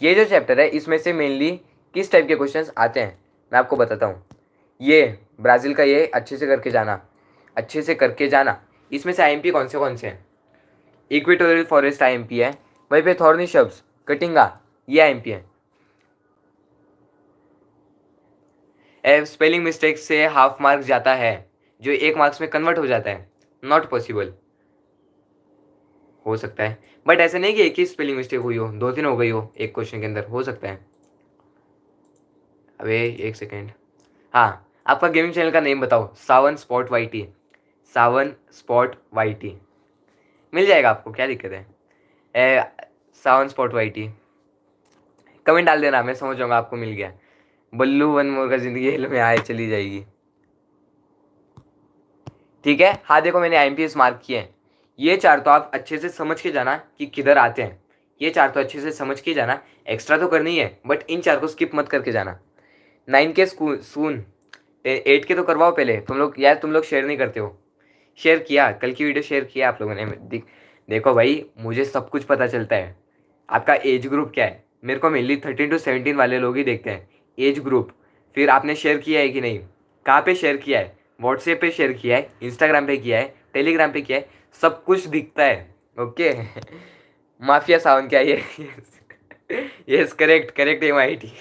ये जो चैप्टर है इसमें से मेनली किस टाइप के क्वेश्चन आते हैं मैं आपको बताता हूँ ये ब्राज़ील का ये अच्छे से करके जाना अच्छे से करके जाना इसमें से आईएमपी कौन से कौन से हैं इक्वेटोरियल फॉरेस्ट आईएमपी है वहीं पे थॉर्नी शब्स कटिंगा ये आईएमपी है एव स्पेलिंग मिस्टेक से हाफ मार्क्स जाता है जो एक मार्क्स में कन्वर्ट हो जाता है नॉट पॉसिबल हो सकता है बट ऐसा नहीं कि एक ही स्पेलिंग मिस्टेक हुई हो दो तीन हो गई हो एक क्वेश्चन के अंदर हो सकता है अबे एक सेकेंड हाँ आपका गेमिंग चैनल का नेम बताओ Sawan spot Y T Sawan spot Y T मिल जाएगा आपको क्या दिक्कत है ए, Sawan spot Y T comment डाल देना मैं समझ जाऊँगा आपको मिल गया बल्लू वन मोर का जिंदगी हेल में आए चली जाएगी ठीक है हाँ देखो मैंने आई मार्क किए हैं ये चार तो आप अच्छे से समझ के जाना कि किधर आते हैं ये चार तो अच्छे से समझ के जाना एक्स्ट्रा तो करनी है बट इन चार को स्किप मत करके जाना नाइन के सून एट के तो करवाओ पहले तुम लोग यार तुम लोग शेयर नहीं करते हो शेयर किया कल की वीडियो शेयर किया आप लोगों ने दे, देखो भाई मुझे सब कुछ पता चलता है आपका एज ग्रुप क्या है मेरे को मेनली थर्टीन टू सेवनटीन वाले लोग ही देखते हैं एज ग्रुप फिर आपने शेयर किया है कि नहीं कहाँ पे शेयर किया है व्हाट्सएप पे शेयर किया है इंस्टाग्राम पे किया है टेलीग्राम पे किया है सब कुछ दिखता है ओके [laughs] माफिया सावन क्या ये yes correct correct M I T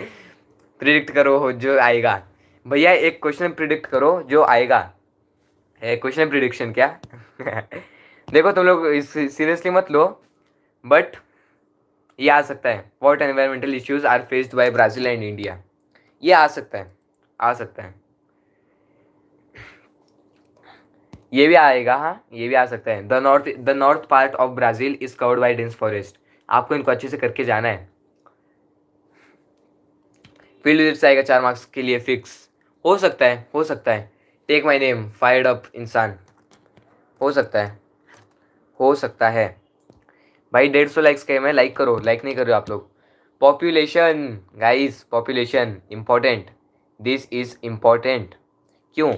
predict करो हो जो आएगा भैया एक क्वेश्चन प्रिडिक्ट करो जो आएगा है क्वेश्चन प्रिडिक्शन क्या [laughs] देखो तुम लोग सीरियसली मत लो बट ये आ सकता है what environmental issues are faced by Brazil and India ये आ सकता है आ सकता है ये भी आएगा हाँ ये भी आ सकता है the north the north part of Brazil is covered by dense forest आपको इनको अच्छे से करके जाना है फील्ड विजिट आएगा चार मार्क्स के लिए फिक्स हो सकता है हो सकता है take my name fired up इंसान हो सकता है हो सकता है भाई डेढ़ सौ लाइक्स के मैं लाइक करो लाइक नहीं कर रहे हो आप लोग population guys population important this is important क्यों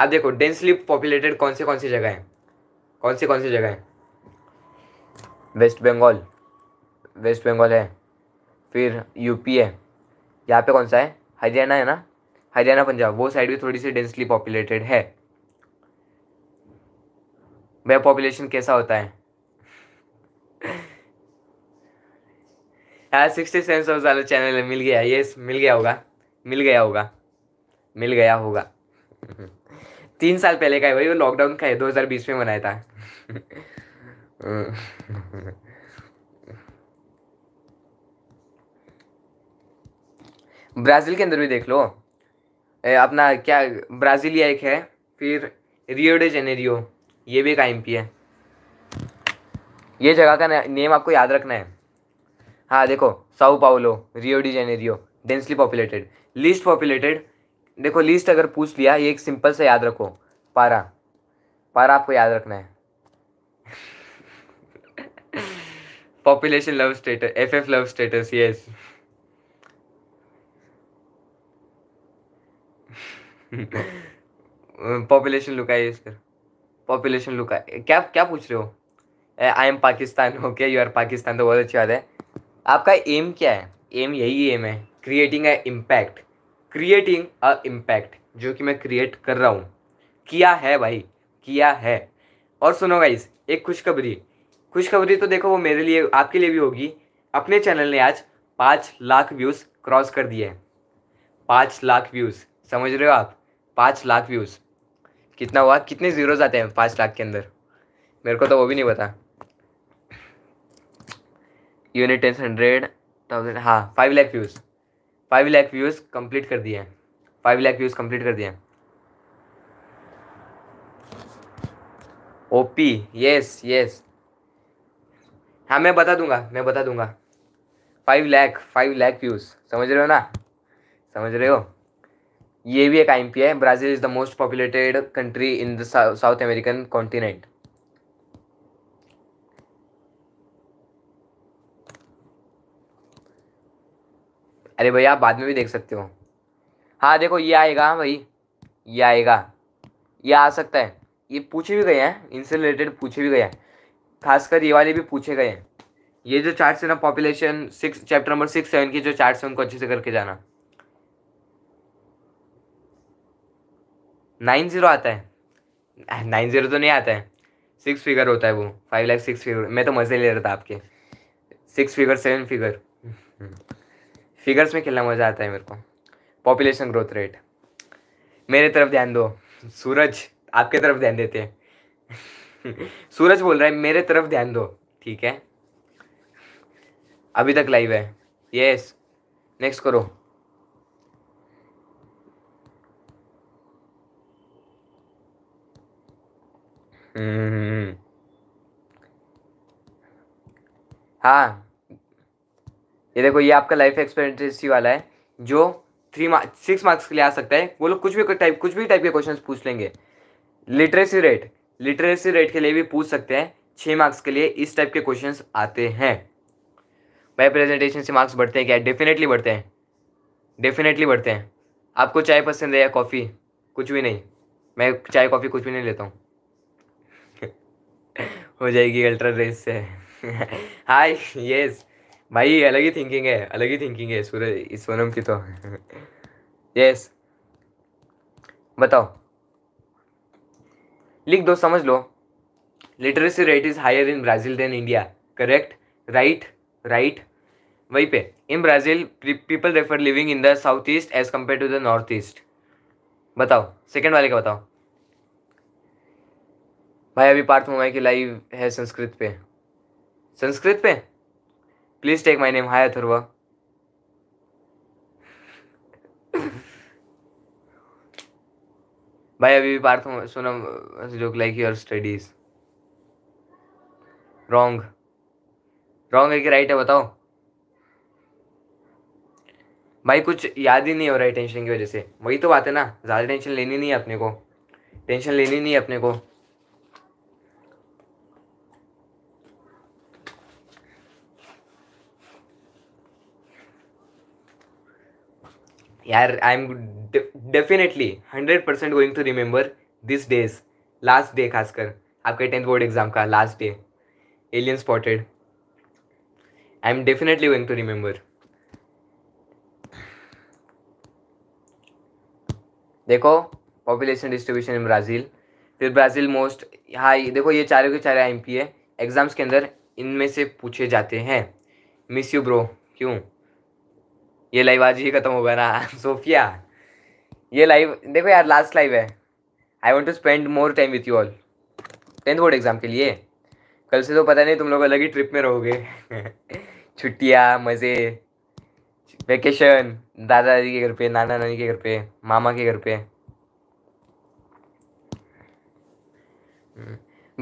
अब देखो डेंसली पॉपुलेटेड कौन से कौन सी जगह हैं कौन सी कौन सी जगह हैं वेस्ट बंगाल वेस्ट बंगाल है फिर यूपी है यहाँ पे कौन सा है हरियाणा है ना हरियाणा पंजाब वो साइड भी थोड़ी सी डेंसली पॉपुलेटेड है वह पॉपुलेशन कैसा होता है यार सिक्सटी सेवन सौ वाला चैनल मिल गया यस मिल गया होगा मिल गया होगा मिल गया होगा तीन साल पहले का है भाई वो लॉकडाउन का है 2020 में बनाया था [laughs] ब्राज़ील के अंदर भी देख लो अपना क्या ब्राज़ीलिया एक है फिर रियो डे जेनेरियो ये भी एक आई है ये जगह का नेम आपको याद रखना है हाँ देखो Sao Paulo Rio de Janeiro densely populated least populated देखो लिस्ट अगर पूछ लिया ये एक सिंपल सा याद रखो पारा पारा आपको याद रखना है population love status F F love status yes population लुका यूज कर पॉपुलेशन लुका क्या क्या पूछ रहे हो I am Pakistan okay you are Pakistan तो बहुत अच्छी बात है आपका एम क्या है एम यही एम है creating a impact creating a impact जो कि मैं क्रिएट कर रहा हूँ किया है भाई किया है और सुनो गाइस एक खुशखबरी खुशखबरी तो देखो वो मेरे लिए आपके लिए भी होगी अपने चैनल ने आज पाँच लाख व्यूज़ क्रॉस कर दिए हैं पाँच लाख व्यूज़ समझ रहे हो आप पाँच लाख व्यूज़ कितना हुआ कितने ज़ीरोज़ आते हैं पाँच लाख के अंदर मेरे को तो वो भी नहीं पता यूनिट टेन्स हंड्रेड थाउजेंड हाँ five lakh views five lakh views complete कर दिए हैं फाइव लाख व्यूज़ कंप्लीट कर दिए हैं ओपी यस यस हाँ मैं बता दूंगा मैं बता दूंगा five lakh five lakh views समझ रहे हो ना समझ रहे हो ये भी एक आई है Brazil is the most populated country in the South American continent अरे भैया आप बाद में भी देख सकते हो हाँ देखो ये आएगा हाँ भाई ये आएगा ये आ सकता है ये पूछे भी गए हैं इनसे रिलेटेड पूछे भी गए हैं खासकर ये वाले भी पूछे गए हैं ये जो चार्ट्स है ना population six chapter number six seven की जो चार्ट्स है उनको अच्छे से करके जाना नाइन ज़ीरो आता है नाइन ज़ीरो तो नहीं आता है सिक्स फिगर होता है वो फाइव लाख सिक्स फिगर मैं तो मज़े ले रहा था आपके six figure seven figure figures में खेलना मज़ा आता है मेरे को पॉपुलेशन ग्रोथ रेट मेरे तरफ ध्यान दो सूरज आपके तरफ ध्यान देते हैं [laughs] सूरज बोल रहा है मेरे तरफ ध्यान दो ठीक है अभी तक लाइव है यस नेक्स्ट करो हम्म, हम्म, हम्म। हाँ ये देखो ये आपका लाइफ एक्सपेक्टेंसी वाला है जो थ्री मार्क्स सिक्स मार्क्स के लिए आ सकता है वो लोग कुछ भी टाइप कुछ भी टाइप के क्वेश्चन पूछ लेंगे लिटरेसी रेट लिटरेसी रेट के लिए भी पूछ सकते हैं छः मार्क्स के लिए इस टाइप के क्वेश्चन आते हैं भाई प्रेजेंटेशन से मार्क्स बढ़ते हैं क्या डेफिनेटली बढ़ते हैं डेफिनेटली बढ़ते हैं आपको चाय पसंद है या कॉफ़ी कुछ भी नहीं मैं चाय कॉफ़ी कुछ भी नहीं लेता हूँ [laughs] हो जाएगी अल्ट्रा रेस से हाय [laughs] यस भाई अलग ही थिंकिंग है अलग ही थिंकिंग है सूरज इस सोनम की तो यस बताओ लिख दो समझ लो literacy rate is higher in Brazil than India correct right right वहीं पे in Brazil people refer living in the south east as compare to the north east बताओ सेकेंड वाले का बताओ भाई अभी पार्थ मुमाई की लाइव है संस्कृत पे संस्कृत पे please take my name hi Atharva भाई अभी भी Parth Sonam joke like your studies wrong wrong है कि राइट है बताओ भाई कुछ याद ही नहीं हो रहा है टेंशन की वजह से वही तो बात है ना ज़्यादा टेंशन लेनी नहीं है अपने को टेंशन लेनी नहीं है अपने को यार I am definitely hundred percent going to remember this days last day खासकर आपके टेंथ बोर्ड एग्जाम का last day alien spotted I am definitely going to remember देखो पॉपुलेशन डिस्ट्रीब्यूशन इन ब्राज़ील फिर ब्राज़ील मोस्ट हाँ देखो ये चारों के चारे एम पी है एग्ज़ाम्स के अंदर इनमें से पूछे जाते हैं मिस यू ब्रो क्यों ये लाइव आज ही खत्म होगा ना [laughs] सोफिया ये लाइव देखो यार लास्ट लाइव है I want to spend more time with you all tenth board exam के लिए कल से तो पता नहीं तुम लोग अलग ही ट्रिप में रहोगे [laughs] छुट्टियाँ मज़े वेकेशन दादा दादी के घर पे नाना नानी के घर पे मामा के घर पे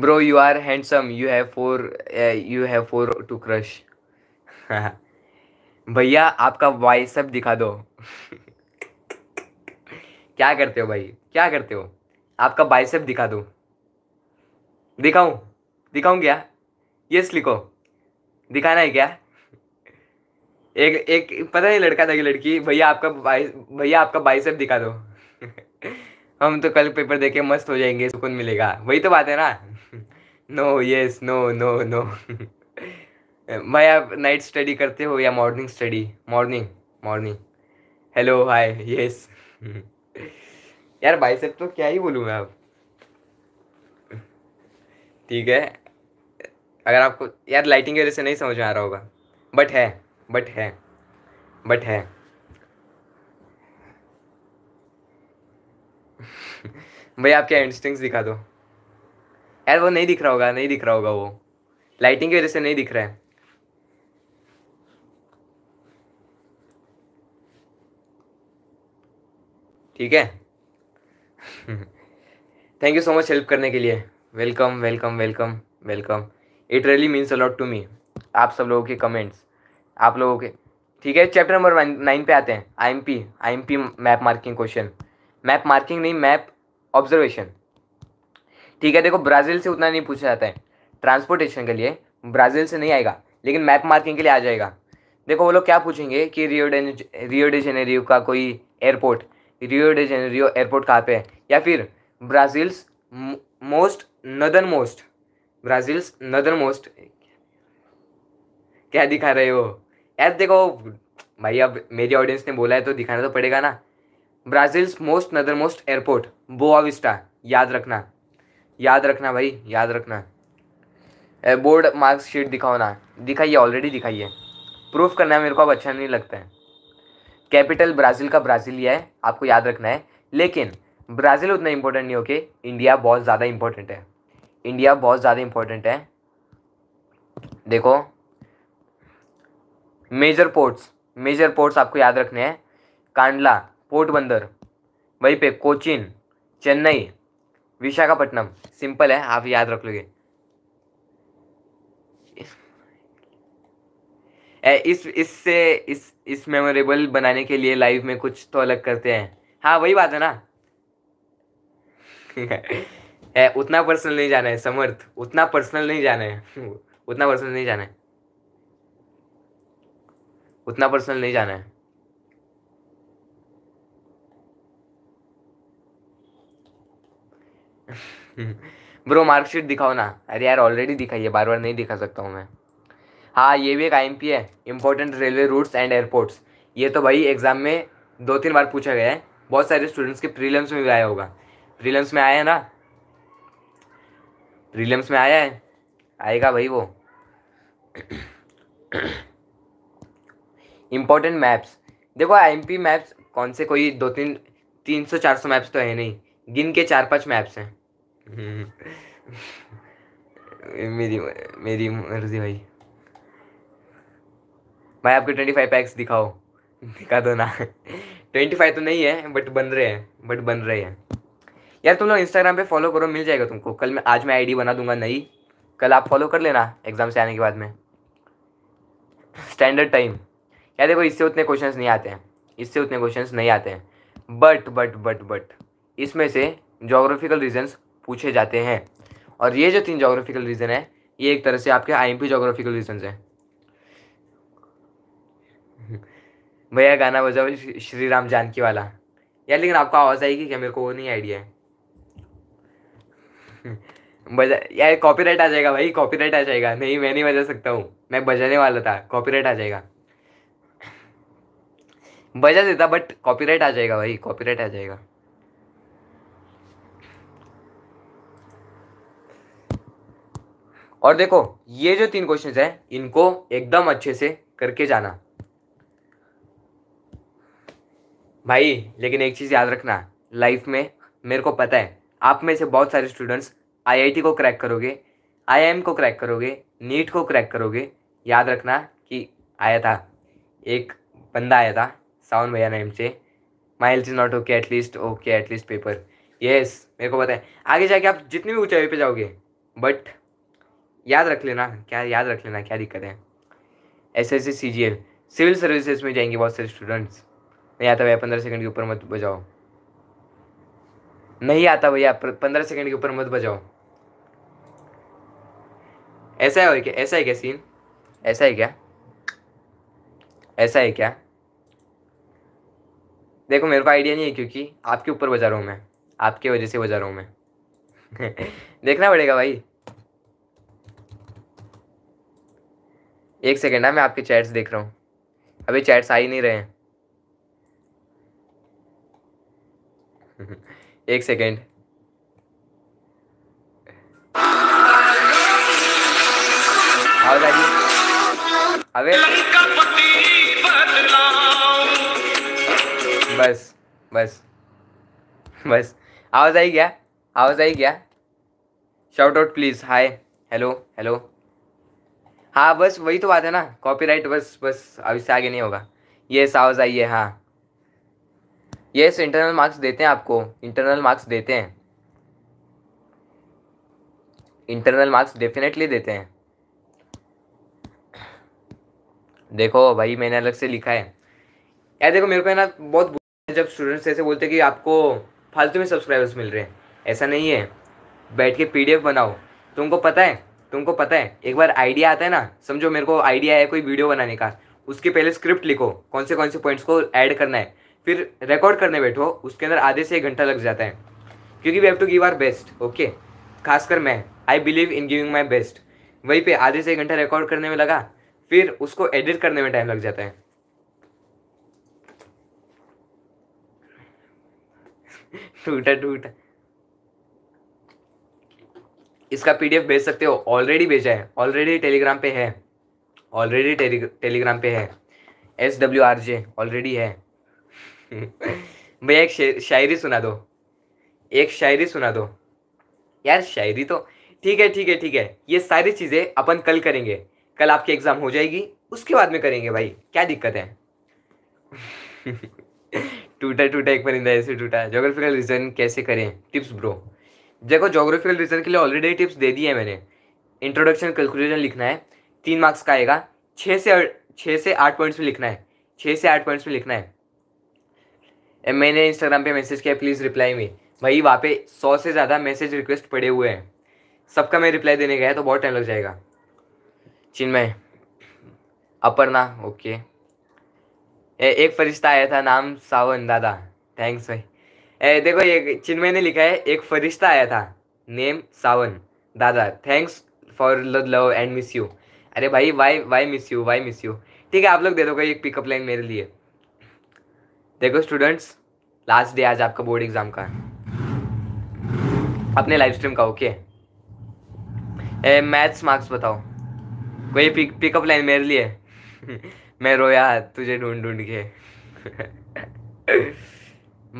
bro you are handsome you have four you have four two crush भैया आपका वॉइस अप दिखा दो क्या करते हो भाई क्या करते हो आपका बाइसेप दिखा दो दिखाऊं दिखाऊं क्या यस लिखो दिखाना है क्या एक एक पता नहीं लड़का था कि लड़की भैया आपका भैया आपका बाइसेप दिखा दो हम तो कल पेपर देके मस्त हो जाएंगे सुकून मिलेगा वही तो बात है ना no yes no no no भाई आप नाइट स्टडी करते हो या morning study morning morning hello hi yes यार भाई साहब तो क्या ही बोलूँ मैं आप ठीक है अगर आपको यार लाइटिंग की वजह से नहीं समझ में आ रहा होगा बट है बट है बट है [laughs] भाई आपके इंस्टिंग्स दिखा दो यार वो नहीं दिख रहा होगा नहीं दिख रहा होगा वो लाइटिंग की वजह से नहीं दिख रहा है ठीक है thank you so much help करने के लिए welcome welcome welcome welcome it really means a lot to me आप सब लोगों के कमेंट्स आप लोगों के ठीक है चैप्टर नंबर नाइन पे आते हैं I I M P M P map marking question map marking नहीं मैप ऑब्जर्वेशन ठीक है देखो ब्राज़ील से उतना नहीं पूछा जाता है ट्रांसपोर्टेशन के लिए ब्राज़ील से नहीं आएगा लेकिन मैप मार्किंग के लिए आ जाएगा देखो वो लोग क्या पूछेंगे कि Rio de Rio de Janeiro का कोई airport Rio de Janeiro airport कहाँ पे है या फिर ब्राज़ील्स मोस्ट नदर मोस्ट ब्राज़ील्स नदर मोस्ट क्या दिखा रहे हो यार देखो भाई अब मेरी ऑडियंस ने बोला है तो दिखाना तो पड़ेगा ना Brazil's most northern most airport Boa Vista याद रखना याद रखना भाई याद रखना बोर्ड मार्क्स शीट दिखाओ ना दिखाइए ऑलरेडी दिखाइए प्रूफ करना मेरे को अब अच्छा नहीं लगता है कैपिटल ब्राज़ील का ब्राज़ीलिया है आपको याद रखना है लेकिन ब्राज़ील उतना इम्पोर्टेंट नहीं होके इंडिया बहुत ज़्यादा इम्पोर्टेंट है इंडिया बहुत ज़्यादा इम्पोर्टेंट है देखो मेजर पोर्ट्स मेजर पोर्ट्स आपको याद रखने हैं कांडला पोर्ट बंदर वहीं पे कोचिन चेन्नई विशाखापट्टनम सिंपल है आप याद रख लोगे इस इससे इस इस मेमोरेबल बनाने के लिए लाइफ में कुछ तो अलग करते हैं हाँ वही बात है ना [laughs] है उतना पर्सनल नहीं जाना है समर्थ उतना पर्सनल [laughs] नहीं जाना है उतना पर्सनल नहीं जाना है उतना पर्सनल नहीं जाना है ब्रो मार्कशीट दिखाओ ना अरे यार ऑलरेडी दिखाई है बार बार नहीं दिखा सकता हूँ मैं हाँ ये भी एक आई है important railway routes and airports ये तो भाई एग्ज़ाम में दो तीन बार पूछा गया है बहुत सारे स्टूडेंट्स के प्रीलिम्स में भी आया होगा प्रीलिम्स में आया है ना प्रीलिम्स में आया है आएगा भाई वो इम्पोर्टेंट मैप्स देखो आई मैप्स कौन से कोई दो तीन तीन सौ चार सौ मैप्स तो है नहीं गिन के चार पांच मैप्स हैं [laughs] मेरी मेरी मर्जी भाई भाई आपके ट्वेंटी फाइव पैक्स दिखाओ दिखा दो ना ट्वेंटी फाइव तो नहीं है बट बन रहे हैं बट बन रहे हैं यार तुम लोग इंस्टाग्राम पे फॉलो करो मिल जाएगा तुमको कल मैं आज मैं आईडी बना दूंगा नई कल आप फॉलो कर लेना एग्ज़ाम से आने के बाद में स्टैंडर्ड टाइम यार देखो इससे उतने क्वेश्चंस नहीं आते हैं इससे उतने क्वेश्चंस नहीं आते हैं बट बट बट बट इसमें से जोग्राफिकल रीजन्स पूछे जाते हैं और ये जो तीन जोग्राफिकल रीज़न है ये एक तरह से आपके I M P geographical regions हैं भैया गाना बजाओ श्री राम जानकी वाला यार लेकिन आपको आवाज़ आएगी क्या मेरे को वो नहीं आइडिया है [laughs] बजा यार कॉपीराइट आ जाएगा भाई कॉपीराइट आ जाएगा नहीं मैं नहीं बजा सकता हूँ मैं बजाने वाला था कॉपीराइट आ जाएगा बजा देता बट कॉपीराइट आ जाएगा भाई कॉपीराइट आ जाएगा और देखो ये जो तीन क्वेश्चंस हैं इनको एकदम अच्छे से करके जाना भाई लेकिन एक चीज़ याद रखना लाइफ में मेरे को पता है आप में से बहुत सारे स्टूडेंट्स आईआईटी को क्रैक करोगे आईआईएम को क्रैक करोगे नीट को क्रैक करोगे याद रखना कि आया था एक बंदा आया था सावन भैया नाम से my is not okay at least okay at least paper yes मेरे को पता है आगे जाके आप जितनी भी ऊंचाई पे जाओगे बट याद रख लेना क्या याद रख लेना क्या दिक्कत है S S C G L civil services में जाएंगे बहुत सारे स्टूडेंट्स नहीं आता भैया पंद्रह सेकंड के ऊपर मत बजाओ नहीं आता भैया पंद्रह सेकंड के ऊपर मत बजाओ ऐसा है क्या ऐसा है क्या सीन ऐसा है क्या ऐसा है क्या देखो मेरे को आइडिया नहीं है क्योंकि आपके ऊपर बजा रहा हूँ मैं आपके वजह से बजा रहा हूँ मैं [laughs] देखना पड़ेगा भाई एक सेकेंड ना मैं आपके चैट्स देख रहा हूँ अभी चैट्स आ ही नहीं रहे हैं [laughs] एक सेकेंड अबे बस बस बस आवाज़ आई क्या आवाज़ आई क्या shout out please hi hello hello हाँ बस वही तो बात है ना कॉपीराइट बस बस अभी से आगे नहीं होगा ये आवाज़ आई है हाँ यस इंटरनल मार्क्स देते हैं आपको इंटरनल मार्क्स देते हैं इंटरनल मार्क्स डेफिनेटली देते हैं देखो भाई मैंने अलग से लिखा है यार देखो मेरे को है ना बहुत जब स्टूडेंट्स ऐसे बोलते हैं कि आपको फालतू में सब्सक्राइबर्स मिल रहे हैं ऐसा नहीं है बैठ के पीडीएफ बनाओ तुमको पता है तुमको पता है एक बार आइडिया आता है ना समझो मेरे को आइडिया है कोई वीडियो बनाने का उसके पहले स्क्रिप्ट लिखो कौन से कौन से पॉइंट्स को ऐड करना है फिर रिकॉर्ड करने बैठो उसके अंदर आधे से एक घंटा लग जाता है क्योंकि we have to give our best okay खासकर मैं I believe in giving my best वहीं पे आधे से एक घंटा रिकॉर्ड करने में लगा फिर उसको एडिट करने में टाइम लग जाता है [laughs] टूटा टूटा इसका पीडीएफ भेज सकते हो ऑलरेडी भेजा है ऑलरेडी टेलीग्राम पे है ऑलरेडी टेलीग्राम पे है S W R J already है भैया एक शायरी सुना दो एक शायरी सुना दो यार शायरी तो ठीक है ठीक है ठीक है ये सारी चीज़ें अपन कल करेंगे कल आपकी एग्ज़ाम हो जाएगी उसके बाद में करेंगे भाई क्या दिक्कत है [laughs] टूटा टूटा एक परिंदा ऐसे टूटा जोग्राफिकल रीजन कैसे करें टिप्स ब्रो देखो जोग्राफिकल रीजन के लिए ऑलरेडी टिप्स दे दिए मैंने इंट्रोडक्शन कैलकुलेशन लिखना है तीन मार्क्स का आएगा छः से छः से आठ पॉइंट्स में लिखना है छः से आठ पॉइंट्स में लिखना है मैंने इंस्टाग्राम पे मैसेज किया प्लीज़ रिप्लाई में भाई वहाँ पे सौ से ज़्यादा मैसेज रिक्वेस्ट पड़े हुए हैं सबका मैं रिप्लाई देने गया तो बहुत टाइम लग जाएगा चिन्मय अपर्णा ओके ए, एक फरिश्ता आया था नाम सावन दादा थैंक्स भाई ए, देखो ये चिन्मय ने लिखा है एक फरिश्ता आया था नेम सावन दादा thanks for love and miss you अरे भाई why why miss you why miss you ठीक है आप लोग दे दो कोई एक पिकअप लाइन मेरे लिए देखो स्टूडेंट्स लास्ट डे आज आपका बोर्ड एग्जाम का है अपने लाइव स्ट्रीम का ओके मैथ्स मार्क्स बताओ कोई पिकअप पिक लाइन मेरे लिए [laughs] मैं रोया तुझे ढूंढ ढूंढ के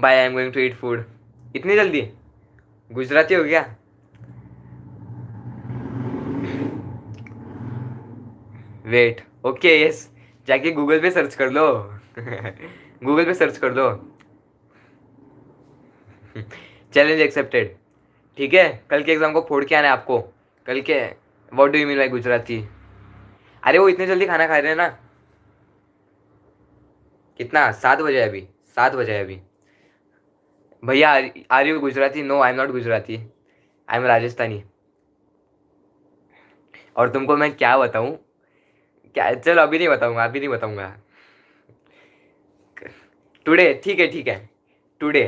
bye I am going to eat food इतनी जल्दी गुजराती हो गया वेट ओके यस जाके गूगल पे सर्च कर लो [laughs] गूगल पे सर्च कर दो चैलेंज एक्सेप्टेड ठीक है कल के एग्ज़ाम को फोड़ के आना है आपको कल के what do you mean by Gujarati अरे वो इतने जल्दी खाना खा रहे हैं ना कितना सात बजे अभी सात बजे अभी भैया are you Gujarati no I am not Gujarati I am Rajasthani और तुमको मैं क्या बताऊँ क्या चलो अभी नहीं बताऊँगा अभी नहीं बताऊँगा टुडे ठीक है ठीक है today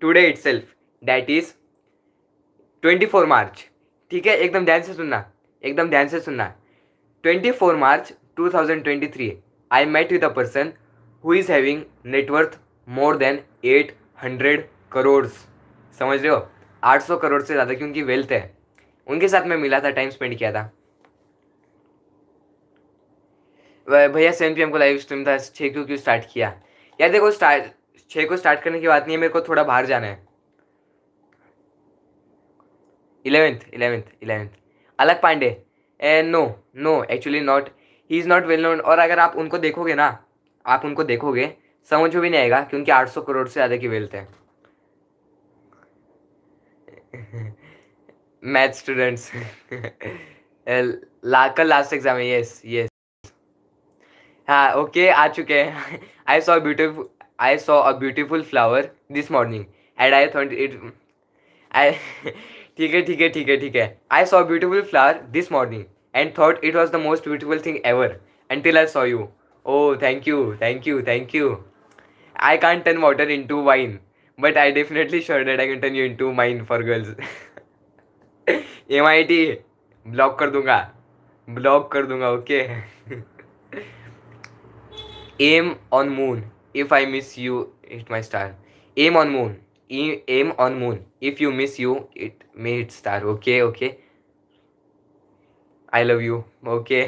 today itself that is twenty four March ठीक है एकदम ध्यान से सुनना एकदम ध्यान से सुनना twenty four March two thousand twenty three I met with a person who is having networth more than eight hundred crore समझ रहे हो आठ सौ करोड़ से ज़्यादा क्योंकि वेल्थ है उनके साथ मैं मिला था टाइम स्पेंड किया था भैया सेवन पी एम को लाइव स्ट्रीम था छः क्यों क्यों स्टार्ट किया यार देखो स्टार्ट छः को स्टार्ट करने की बात नहीं है मेरे को थोड़ा बाहर जाना है इलेवेंथ इलेवेंथ इलेवेंथ अलग पांडे ए no no actually not he is not well known और अगर आप उनको देखोगे ना आप उनको देखोगे समझ में भी नहीं आएगा क्योंकि आठ सौ करोड़ से ज़्यादा की वेल्थ है मैथ [laughs] स्टूडेंट्स [laughs] लाख कल लास्ट एग्जाम है यस यस हाँ ओके आ चुके हैं I saw beautiful I saw a beautiful flower this morning and I थॉन्ट इट आई ठीक है ठीक है ठीक है ठीक है I saw beautiful flower this morning and thought it was the most beautiful thing ever and saw you oh thank you thank you thank you I can turn can't in to wine but I definitely sure date I can turn you in to mine for girls M I T block कर दूंगा block कर दूंगा okay okay? Aim on moon if I miss you it my star aim on moon aim on moon if you miss you it may it star okay okay I love you okay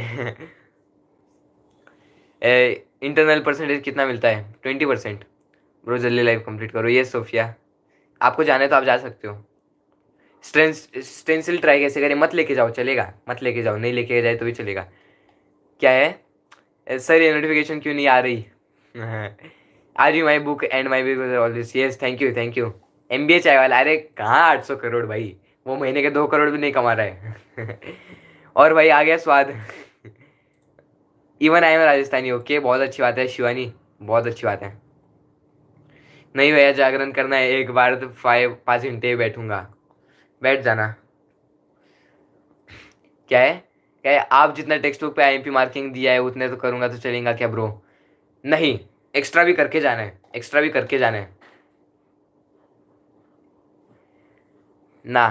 internal percentage कितना मिलता है twenty percent bro जल्दी life complete करो ये Sophia आपको जाना है तो आप जा सकते हो स्ट्रेंस स्टेंसिल ट्राई कैसे करें मत लेके जाओ चलेगा मत लेके जाओ नहीं लेके जाए तो भी चलेगा क्या है सर ये नोटिफिकेशन क्यों नहीं आ रही are you my book and my book always yes thank you thank you M B A Chai Wala अरे कहाँ आठ सौ करोड़ भाई वो महीने के दो करोड़ भी नहीं कमा रहा है [laughs] और भाई आ गया स्वाद even I am Rajasthani okay बहुत अच्छी बात है शिवानी बहुत अच्छी बात है नहीं भैया जागरण करना है एक बार तो फाइव पाँच घंटे बैठूंगा बैठ जाना क्या है क्या आप जितना टेक्स्ट बुक पे आई मार्किंग दिया है उतने तो करूँगा तो चलेगा क्या ब्रो नहीं एक्स्ट्रा भी करके जाना है एक्स्ट्रा भी करके जाना है ना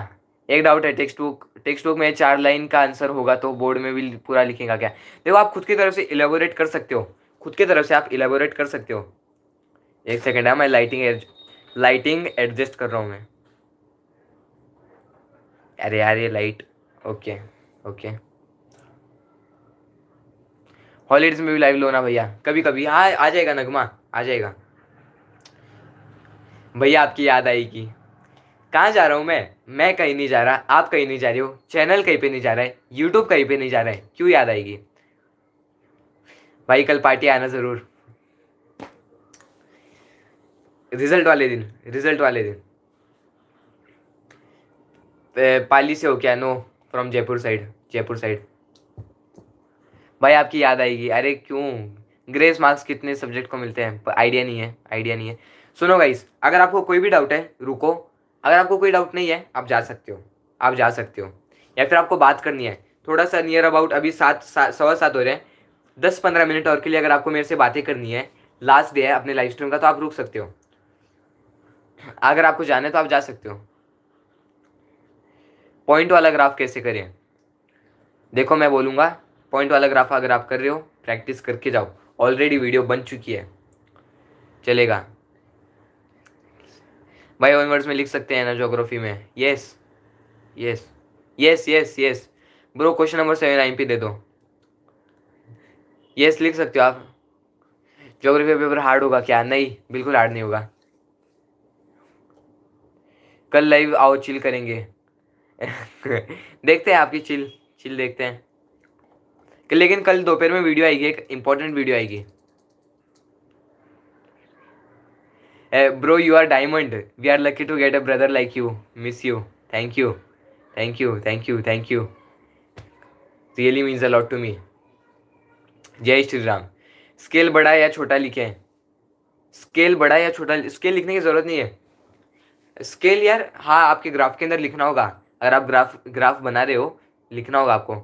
एक डाउट है टेक्स्ट बुक टेक्स्ट बुक में चार लाइन का आंसर होगा तो बोर्ड में भी पूरा लिखेगा क्या देखो आप खुद की तरफ से इलेबोरेट कर सकते हो खुद की तरफ से आप इलेबोरेट कर सकते हो एक सेकेंड है हाँ, मैं लाइटिंग लाइटिंग एडजस्ट कर रहा हूँ मैं अरे यार ये लाइट ओके ओके हॉलीडेज में भी लाइव लो ना भैया कभी कभी हाँ आ जाएगा नगमा आ जाएगा भैया आपकी याद आएगी कहाँ जा रहा हूँ मैं मैं कहीं नहीं जा रहा आप कहीं नहीं जा रहे हो चैनल कहीं पे नहीं जा रहा है यूट्यूब कहीं पे नहीं जा रहा है क्यों याद आएगी भाई कल पार्टी आना ज़रूर रिजल्ट वाले दिन रिजल्ट वाले दिन पाली से हो क्या no from Jaipur side Jaipur side भाई आपकी याद आएगी अरे क्यों ग्रेस मार्क्स कितने सब्जेक्ट को मिलते हैं आइडिया नहीं है आइडिया नहीं है सुनो गाइस अगर आपको कोई भी डाउट है रुको अगर आपको कोई डाउट नहीं है आप जा सकते हो आप जा सकते हो या फिर आपको बात करनी है थोड़ा सा नियर अबाउट अभी सात सवा सात हो रहे हैं दस पंद्रह मिनट और के लिए अगर आपको मेरे से बातें करनी है लास्ट डे है अपने लाइफ स्ट्रीम का तो आप रुक सकते हो अगर आपको जाना है तो आप जा सकते हो पॉइंट वाला ग्राफ कैसे करें देखो मैं बोलूँगा पॉइंट वाला ग्राफ अगर आप कर रहे हो प्रैक्टिस करके जाओ ऑलरेडी वीडियो बन चुकी है चलेगा भाई वन वर्ड्स में लिख सकते हैं ना जोग्राफी में yes yes yes yes yes bro question number seven I P दे दो यस लिख सकते हो आप जोग्राफी पेपर हार्ड होगा क्या नहीं बिल्कुल हार्ड नहीं होगा कल लाइव आओ चिल करेंगे [laughs] देखते हैं आपकी चिल चिल देखते हैं कि लेकिन कल दोपहर में वीडियो आएगी एक इंपॉर्टेंट वीडियो आएगी bro you are diamond we are lucky to get a brother like you miss you thank you thank you thank you thank you really means a lot to me Jai Shri Ram scale बड़ा या छोटा लिखे scale बड़ा या छोटा scale लिखने की ज़रूरत नहीं है स्केल यार हाँ आपके ग्राफ के अंदर लिखना होगा अगर आप ग्राफ ग्राफ बना रहे हो लिखना होगा आपको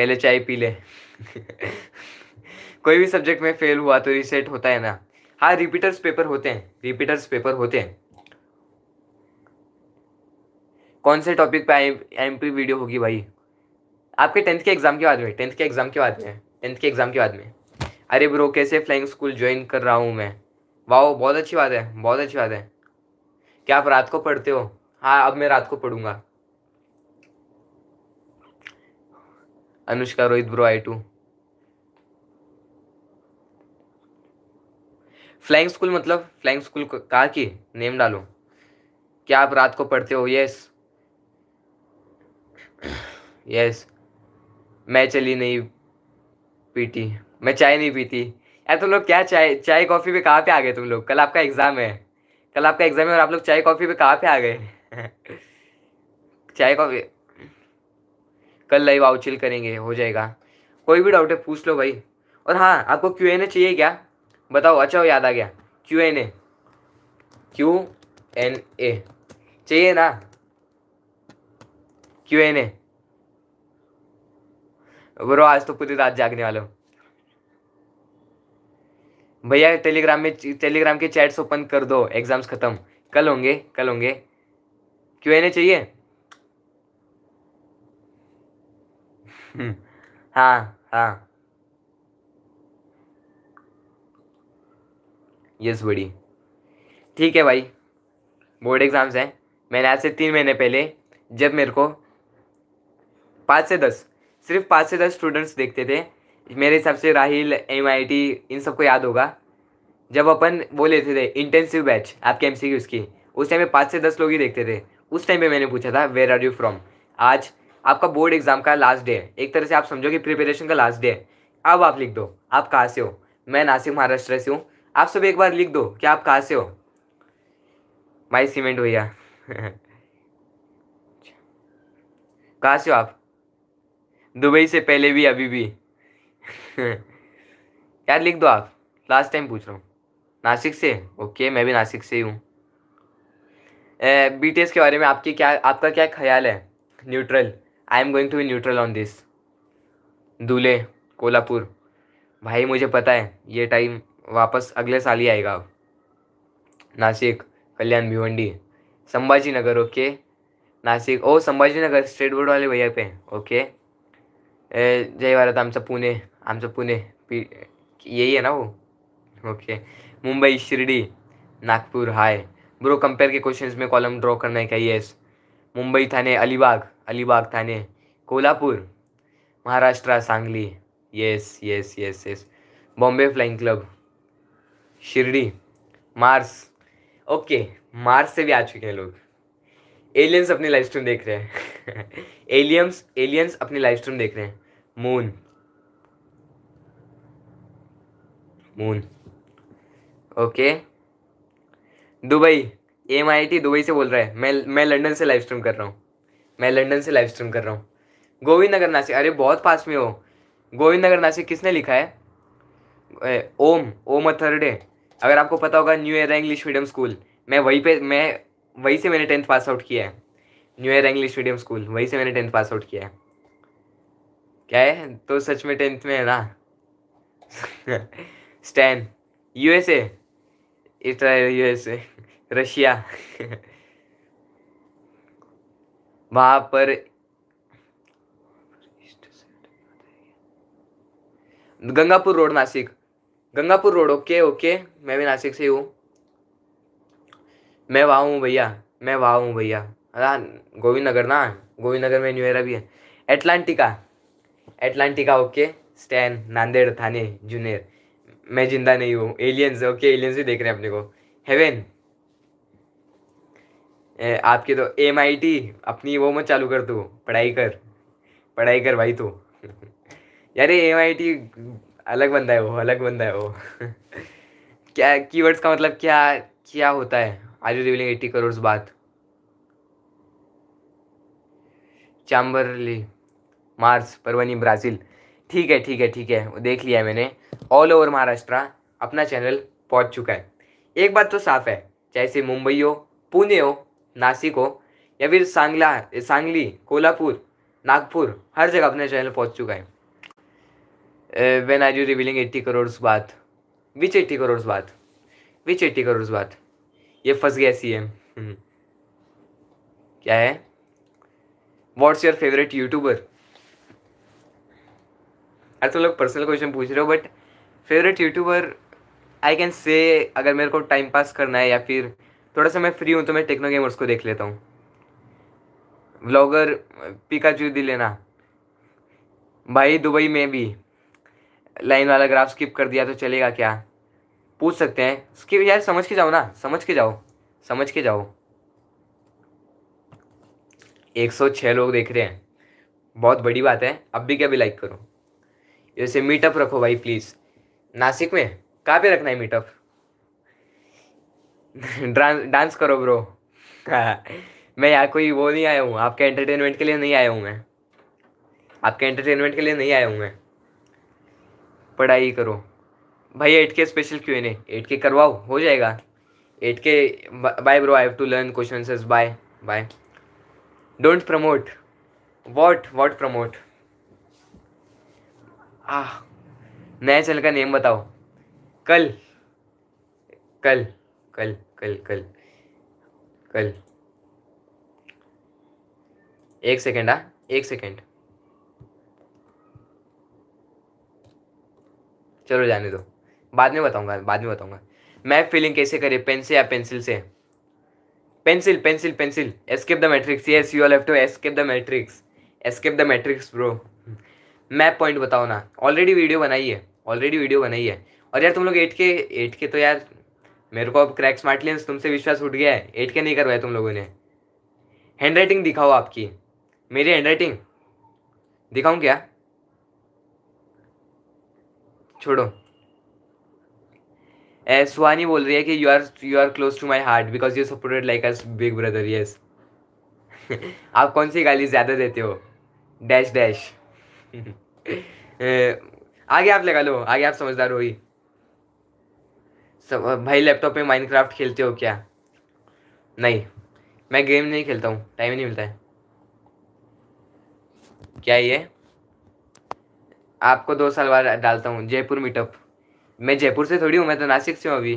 पहले चाय पी ले कोई भी सब्जेक्ट में फेल हुआ तो रिसेट होता है ना हाँ रिपीटर्स पेपर होते हैं रिपीटर्स पेपर होते हैं कौन से टॉपिक पे एम पी वीडियो होगी भाई आपके टेंथ के एग्ज़ाम के बाद में टेंथ के एग्ज़ाम के बाद में टेंथ के एग्ज़ाम के बाद में अरे ब्रो कैसे फ्लाइंग स्कूल ज्वाइन कर रहा हूँ मैं वाह बहुत अच्छी बात है बहुत अच्छी बात है क्या आप रात को पढ़ते हो हाँ अब मैं रात को पढ़ूंगा Anushka Rohit bro I too flying school मतलब फ्लाइंग स्कूल कहा की नेम डालो क्या आप रात को पढ़ते हो यस यस मैं चली नहीं पीटी मैं चाय नहीं पीती यार तुम लोग क्या चाय चाय कॉफ़ी पे कहाँ पे आ गए तुम लोग कल आपका एग्ज़ाम है कल आपका एग्ज़ाम है और आप लोग चाय कॉफ़ी पे कहाँ पे आ गए [laughs] चाय कॉफ़ी कल लाइव आउचिल करेंगे हो जाएगा कोई भी डाउट है पूछ लो भाई और हाँ आपको क्यू एन ए चाहिए क्या बताओ अच्छा याद आ गया Q N A Q N A चाहिए ना क्यू एन ए ब्रो आज तो पूरी रात जागने वाले भैया टेलीग्राम में टेलीग्राम के चैट्स ओपन कर दो एग्ज़ाम्स ख़त्म कल होंगे कल होंगे क्यों एन चाहिए [laughs] हाँ हाँ यस बड़ी ठीक है भाई बोर्ड एग्ज़ाम्स हैं मैंने आज से तीन महीने पहले जब मेरे को पाँच से दस सिर्फ पाँच से दस स्टूडेंट्स देखते थे मेरे हिसाब से राहिल एम इन सबको याद होगा जब अपन वो लेते थे इंटेंसिव बैच आपके एम सी की उसकी उस टाइम पे पाँच से दस लोग ही देखते थे उस टाइम पे मैंने पूछा था वेर आर यू फ्रॉम आज आपका बोर्ड एग्जाम का लास्ट डे है एक तरह से आप समझो कि प्रिपरेशन का लास्ट डे है अब आप लिख दो आप कहाँ से हो मैं नासिक महाराष्ट्र से हूँ आप सब एक बार लिख दो कि आप कहाँ से हो माई सीमेंट भैया [laughs] कहाँ से हो आप दुबई से पहले भी अभी भी [laughs] यार लिख दो आप लास्ट टाइम पूछ रहा हूँ नासिक से ओके मैं भी नासिक से ही हूँ बी के बारे में आपके क्या आपका क्या ख्याल है neutral I am going to be neutral on this दूल्हे कोल्हापुर भाई मुझे पता है ये टाइम वापस अगले साल ही आएगा नासिक कल्याण भिवंडी संभाजी नगर ओके नासिक ओ संभाजी नगर स्टेट बोर्ड वाले भैया पे ओके जय भारत आमच पुणे आमच पुणे यही है ना वो okay Mumbai Shirdi Nagpur hi bro compare के क्वेश्चंस में कॉलम ड्रॉ करना है क्या yes Mumbai Thane Alibag Alibag Thane Kolhapur Maharashtra Sangli yes yes yes yes Bombay flying club Shirdi Mars okay Mars से भी आ चुके हैं लोग एलियंस अपनी लाइव स्ट्रीम देख रहे हैं [laughs] एलियंस एलियंस अपनी लाइव स्ट्रीम देख रहे हैं moon moon okay Dubai M I T Dubai से बोल रहा है मैं मैं लंदन से लाइव स्ट्रीम कर रहा हूँ मैं लंदन से लाइव स्ट्रीम कर रहा हूँ गोविंद नगर नासिक अरे बहुत पास में हो गोविंद नगर नासिक किसने लिखा है ए, ओम ओम अथर्डे अगर आपको पता होगा new era English medium school मैं वहीं पे मैं वहीं से मैंने टेंथ पास आउट किया है new era English medium school वहीं से मैंने टेंथ पास आउट किया है क्या है तो सच में टेंथ में है ना stan USA it USA Russia वहां पर Gangapur road Nashik Gangapur road okay okay मैं भी नासिक से हूँ मैं वहाँ हूँ भैया मैं वहाँ हूँ भैया गोविंद नगर ना गोविंद नगर में न्यूएरा भी है Atlantica Atlantica okay stan Nanded Thane Junnar मैं जिंदा नहीं हूँ एलियंस ओके एलियंस भी देख रहे हैं अपने को हेवेन आपके तो एम आई टी अपनी वो मत चालू कर तू पढ़ाई कर पढ़ाई कर भाई तू [laughs] यार एम आई टी अलग बंदा है वो अलग बंदा है वो [laughs] क्या कीवर्ड्स का मतलब क्या क्या होता है are you revealing eighty crore बात चाम्बरली मार्स परवनी ब्राज़ील ठीक है ठीक है ठीक है वो देख लिया है मैंने ऑल ओवर महाराष्ट्र अपना चैनल पहुंच चुका है एक बात तो साफ है चाहे से मुंबई हो पुणे हो नासिक हो या फिर सांगला सांगली कोल्हापुर नागपुर हर जगह अपने चैनल पहुंच चुका है when are you revealing eighty crore बात विच एट्टी करोड़ बात विच एट्टी करोड़ बात ये फंस गया सी एम हम्म। क्या है वॉट्स योर फेवरेट यूट्यूबर अरे तुम लोग पर्सनल क्वेश्चन पूछ रहे हो but favourite youtuber I can say अगर मेरे को टाइम पास करना है या फिर थोड़ा सा मैं फ्री हूँ तो मैं टेक्नो गेमर्स को देख लेता हूँ व्लॉगर चू दी लेना भाई दुबई में भी लाइन वाला ग्राफ स्किप कर दिया तो चलेगा क्या पूछ सकते हैं स्किप यार समझ के जाओ ना समझ के जाओ समझ के जाओ एक सौ छः लोग देख रहे हैं बहुत बड़ी बात है अब भी क्या भी लाइक करो जैसे मीटअप रखो भाई प्लीज़ नासिक में कहाँ पे रखना है मीटअप डांस [laughs] करो ब्रो [laughs] मैं यहाँ कोई वो नहीं आया हूँ आपके एंटरटेनमेंट के लिए नहीं आया हूँ मैं आपके एंटरटेनमेंट के लिए नहीं आया हूँ मैं पढ़ाई करो भाई एट के स्पेशल क्यों नहीं एट के करवाओ हो जाएगा eight K bye bro I have to learn question bye bye don't promote what what promote आ नए चैनल का नेम बताओ कल कल कल कल कल कल एक सेकेंड आ हाँ, एक सेकेंड चलो जाने दो बाद में बताऊंगा बाद में बताऊंगा मैप फिलिंग कैसे करे पेन से या पेंसिल से pencil pencil pencil escape the matrix yes you all have to escape the matrix escape the matrix bro map point बताओ ना ऑलरेडी वीडियो बनाई है ऑलरेडी वीडियो बनाई है और यार तुम लोग एट के एट के तो यार मेरे को अब क्रैक स्मार्ट लेंस तुमसे विश्वास उठ गया है एट के नहीं करवाया तुम लोगों ने हैंड राइटिंग दिखाओ आपकी मेरी हैंड राइटिंग दिखाऊँ क्या छोड़ो ए सुहानी बोल रही है कि you are you are close to my heart because you supported like us big brother yes आप कौन सी गाली ज़्यादा देते हो डैश डैश [laughs] आगे आप लगा लो आगे आप समझदार हो ही सब तो, भाई लैपटॉप पे माइनक्राफ्ट खेलते हो क्या नहीं मैं गेम नहीं खेलता हूँ टाइम नहीं मिलता है क्या ये आपको दो साल बाद डालता हूँ जयपुर मीटअप मैं जयपुर से थोड़ी हूँ मैं तो नासिक से हूँ अभी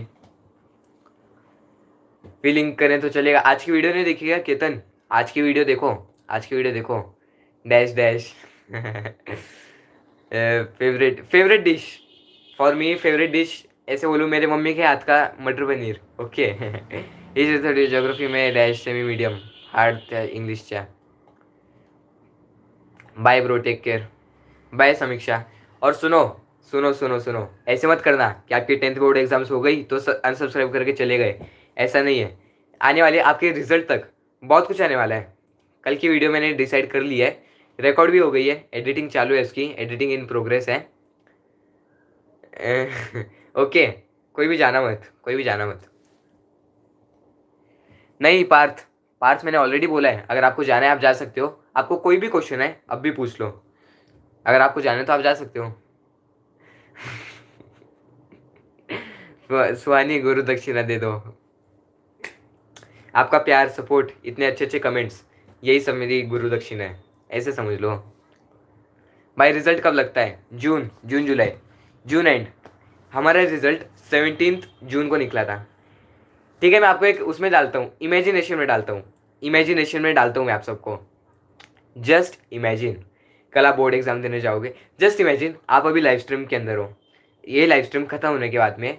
फीलिंग करें तो चलेगा आज की वीडियो नहीं देखिएगा केतन आज की वीडियो देखो आज की वीडियो देखो dash dash favourite favourite dish for me favourite dish ऐसे बोलूँ मेरे मम्मी के हाथ का मटर पनीर ओके इसे थोड़ी जोग्राफी में डैश सेमी मीडियम हार्ड चा bye bro take care bye Samiksha और सुनो सुनो सुनो सुनो ऐसे मत करना कि आपकी टेंथ बोर्ड एग्जाम्स हो गई तो अनसब्सक्राइब करके चले गए ऐसा नहीं है आने वाले आपके रिजल्ट तक बहुत कुछ आने वाला है कल की वीडियो मैंने डिसाइड कर ली है रिकॉर्ड भी हो गई है एडिटिंग चालू है उसकी एडिटिंग इन प्रोग्रेस है [laughs] ओके कोई भी जाना मत कोई भी जाना मत नहीं पार्थ पार्थ मैंने ऑलरेडी बोला है अगर आपको जाना है आप जा सकते हो आपको कोई भी क्वेश्चन है अब भी पूछ लो अगर आपको जाना है तो आप जा सकते हो [laughs] सुहानी गुरु दक्षिणा दे दो आपका प्यार सपोर्ट इतने अच्छे अच्छे कमेंट्स यही सब मेरी गुरु दक्षिणा है ऐसे समझ लो भाई रिजल्ट कब लगता है जून जून जुलाई जून एंड हमारा रिजल्ट सेवनटीन जून को निकला था ठीक है मैं आपको एक उसमें डालता हूँ इमेजिनेशन में डालता हूँ इमेजिनेशन में डालता हूँ मैं आप सबको जस्ट इमेजिन कल आप बोर्ड एग्ज़ाम देने जाओगे जस्ट इमेजिन आप अभी लाइव स्ट्रीम के अंदर हो ये लाइव स्ट्रीम ख़त्म होने के बाद में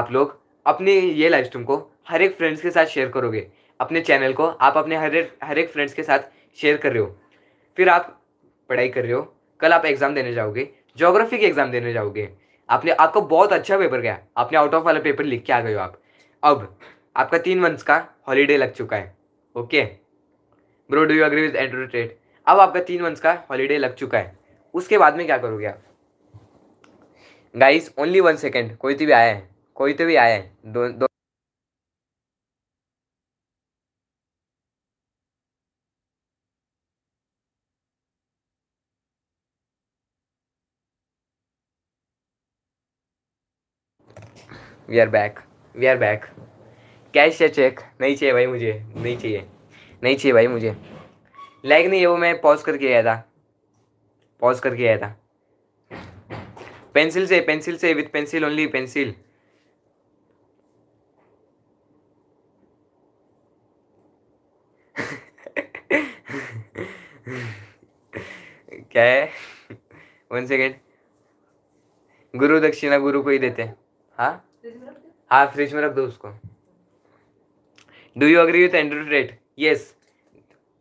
आप लोग अपने ये लाइव स्ट्रीम को हर एक फ्रेंड्स के साथ शेयर करोगे अपने चैनल को आप अपने हर एक हर एक फ्रेंड्स के साथ शेयर कर रहे हो फिर आप पढ़ाई कर रहे हो कल आप एग्ज़ाम देने जाओगे जोग्राफी की एग्ज़ाम देने जाओगे आपने आपका बहुत अच्छा पेपर गया आपने आउट ऑफ वाला पेपर लिख के आ गए हो आप अब आपका तीन मंथ्स का हॉलीडे लग चुका है okay bro do you agree with Andrew Tate अब आपका तीन मंथ्स का हॉलीडे लग चुका है उसके बाद में क्या करोगे आप गाइस ओनली वन सेकेंड कोई तो भी आया है कोई तो भी आया है दो दो we are back we are back cash या चेक नहीं चाहिए भाई मुझे नहीं चाहिए नहीं चाहिए भाई मुझे लाइक नहीं है वो मैं पॉज करके आया था पॉज करके आया था पेंसिल से पेंसिल से विथ पेंसिल ओनली पेंसिल क्या है वन सेकेंड गुरु दक्षिणा गुरु को ही देते हाँ हाँ फ्रिज में रख दो उसको do you agree with Andrew Tate yes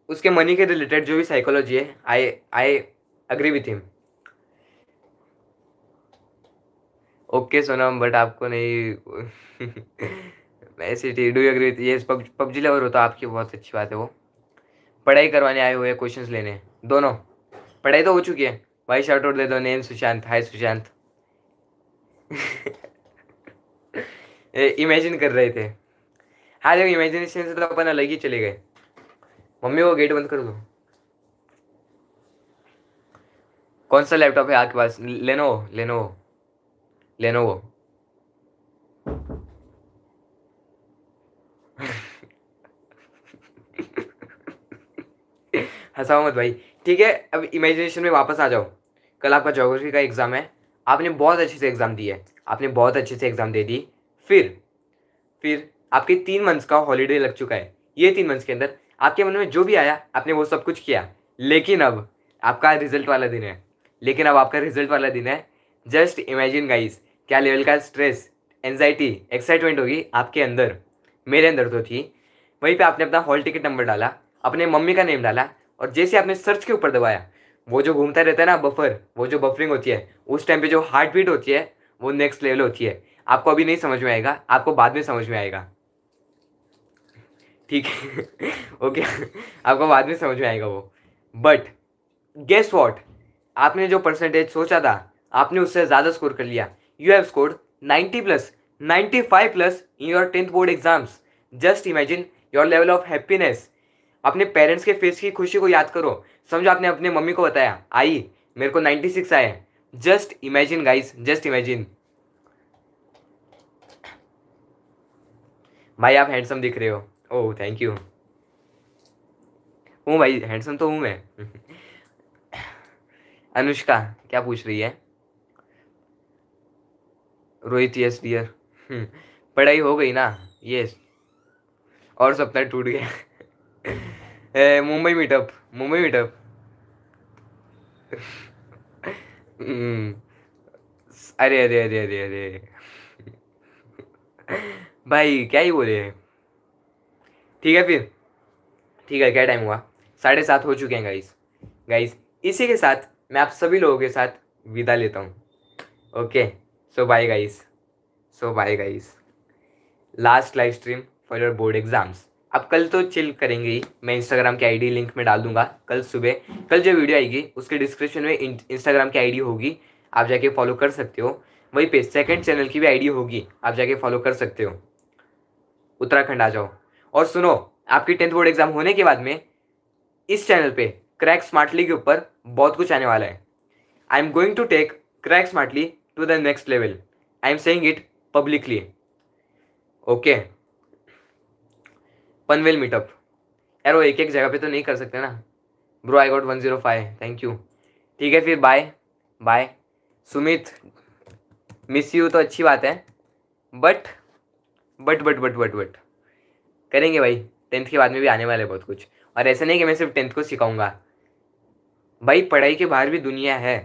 उसके मनी के रिलेटेड जो भी साइकोलॉजी है I I agree with him okay Sonam but आपको नहीं ऐसी ठीक do you agree with yes PUBG lover हो तो आपकी बहुत अच्छी बात है वो पढ़ाई करवाने आए हुए क्वेश्चन लेने दोनों पढ़ाई तो हो चुकी है भाई शॉर्ट आउट दे दो name Sushant hi Sushant [laughs] imagine कर रहे थे हाँ देखो इमेजिनेशन से तो अपन अलग ही चले गए मम्मी वो गेट बंद कर दो कौन सा लैपटॉप है आपके पास लेनो लेनो लेनो हंसाओ मत भाई ठीक है अब इमेजिनेशन में वापस आ जाओ कल आपका जोग्राफी का एग्ज़ाम है आपने बहुत अच्छे से एग्ज़ाम दिया है आपने बहुत अच्छे से एग्ज़ाम दे दी फिर फिर आपके तीन मंथ्स का हॉलीडे लग चुका है ये तीन मंथ्स के अंदर आपके मन में जो भी आया आपने वो सब कुछ किया लेकिन अब आपका रिजल्ट वाला दिन है लेकिन अब आपका रिजल्ट वाला दिन है जस्ट इमेजिन गाइस क्या लेवल का स्ट्रेस एनजाइटी एक्साइटमेंट होगी आपके अंदर मेरे अंदर तो थी वहीं पे आपने अपना हॉल टिकट नंबर डाला अपने मम्मी का नेम डाला और जैसे आपने सर्च के ऊपर दबाया वो जो घूमता रहता है ना बफर वो जो बफरिंग होती है उस टाइम पे जो हार्ट बीट होती है वो नेक्स्ट लेवल होती है आपको अभी नहीं समझ में आएगा आपको बाद में समझ में आएगा ठीक है [laughs] ओके आपको बाद में समझ में आएगा वो बट गेस वॉट आपने जो परसेंटेज सोचा था आपने उससे ज़्यादा स्कोर कर लिया you have score ninety plus ninety five plus in your tenth board exams just imagine your level of happiness अपने पेरेंट्स के फेस की खुशी को याद करो समझो आपने अपने मम्मी को बताया आई मेरे को नाइन्टी सिक्स आए just imagine guys just imagine भाई आप हैंडसम दिख रहे हो ओह थैंक यू हूँ भाई हैंडसम तो हूँ मैं [laughs] अनुष्का क्या पूछ रही है रोहित यस डियर हम्म, पढ़ाई हो गई ना यस और सपना टूट गया [laughs] Mumbai meetup Mumbai [laughs] meetup hmm, अरे अरे अरे अरे अरे भाई क्या ही बोले ठीक है फिर ठीक है क्या टाइम हुआ साढ़े सात हो चुके हैं गाइस गाइस इसी के साथ मैं आप सभी लोगों के साथ विदा लेता हूँ okay so bye guys so bye guys last live stream for your board exams आप कल तो चिल करेंगे ही मैं इंस्टाग्राम की आईडी लिंक में डाल दूंगा कल सुबह कल जो वीडियो आएगी उसके डिस्क्रिप्शन में इंस्टाग्राम की आईडी होगी आप जाके फॉलो कर सकते हो वहीं पे सेकंड चैनल की भी आईडी होगी आप जाके फॉलो कर सकते हो उत्तराखंड आ जाओ और सुनो आपकी टेंथ बोर्ड एग्जाम होने के बाद में इस चैनल पे क्रैक स्मार्टली के ऊपर बहुत कुछ आने वाला है I am going to take crack smartly to the next level I am saying it publicly okay Panvel meetup यार वो एक एक जगह पे तो नहीं कर सकते ना bro I got one zero five thank you ठीक है फिर bye bye Sumit miss you तो अच्छी बात है but but but but but but करेंगे भाई टेंथ के बाद में भी आने वाले बहुत कुछ और ऐसा नहीं कि मैं सिर्फ टेंथ को सिखाऊंगा भाई पढ़ाई के बाहर भी दुनिया है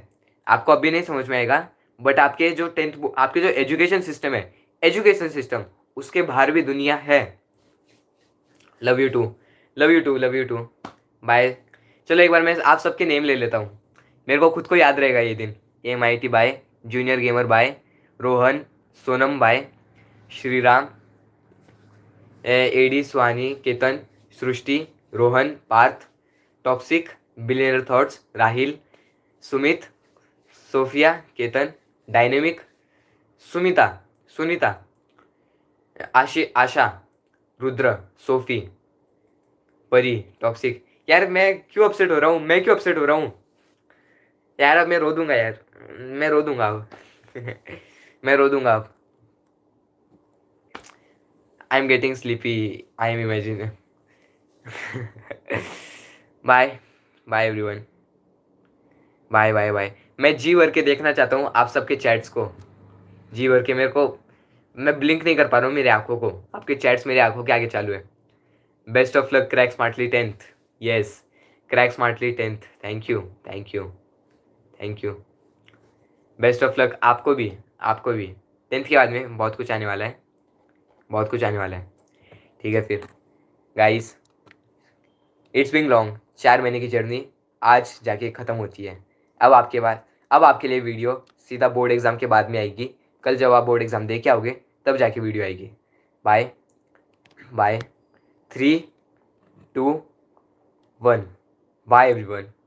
आपको अभी नहीं समझ में आएगा बट आपके जो टेंथ आपके जो एजुकेशन सिस्टम है एजुकेशन सिस्टम उसके बाहर भी दुनिया है love you too love you too love you too bye चलो एक बार मैं आप सबके नेम ले लेता हूँ मेरे को खुद को याद रहेगा ये दिन M I T bye junior gamer bye Rohan Sonam bye Shriram AD Swani Ketan Srishti Rohan Parth toxic billionaire thoughts Rahil Sumit Sophia Ketan dynamic Sumita Sunita Aashi Asha Rudra Sophie Pari toxic यार मैं क्यों अपसेट हो रहा हूँ मैं क्यों अपसेट हो रहा हूँ यार अब मैं रो दूंगा यार मैं रो दूंगा अब [laughs] मैं रो दूंगा अब I am getting sleepy I am imagine bye bye everyone bye bye bye मैं जी भर के देखना चाहता हूँ आप सबके चैट्स को जी भर के मेरे को मैं ब्लिंक नहीं कर पा रहा हूँ मेरी आँखों को आपके चैट्स मेरी आँखों के आगे चालू है best of luck crack smartly tenth yes crack smartly tenth thank you thank you thank you best of luck आपको भी आपको भी टेंथ के बाद में बहुत कुछ आने वाला है बहुत कुछ आने वाला है ठीक है फिर गाइस इट्स बिंग लॉन्ग चार महीने की जर्नी आज जाके ख़त्म होती है अब आपके बाद अब आपके लिए वीडियो सीधा बोर्ड एग्ज़ाम के बाद में आएगी कल जब आप बोर्ड एग्ज़ाम दे के आओगे तब जाके वीडियो आएगी bye bye three two one bye every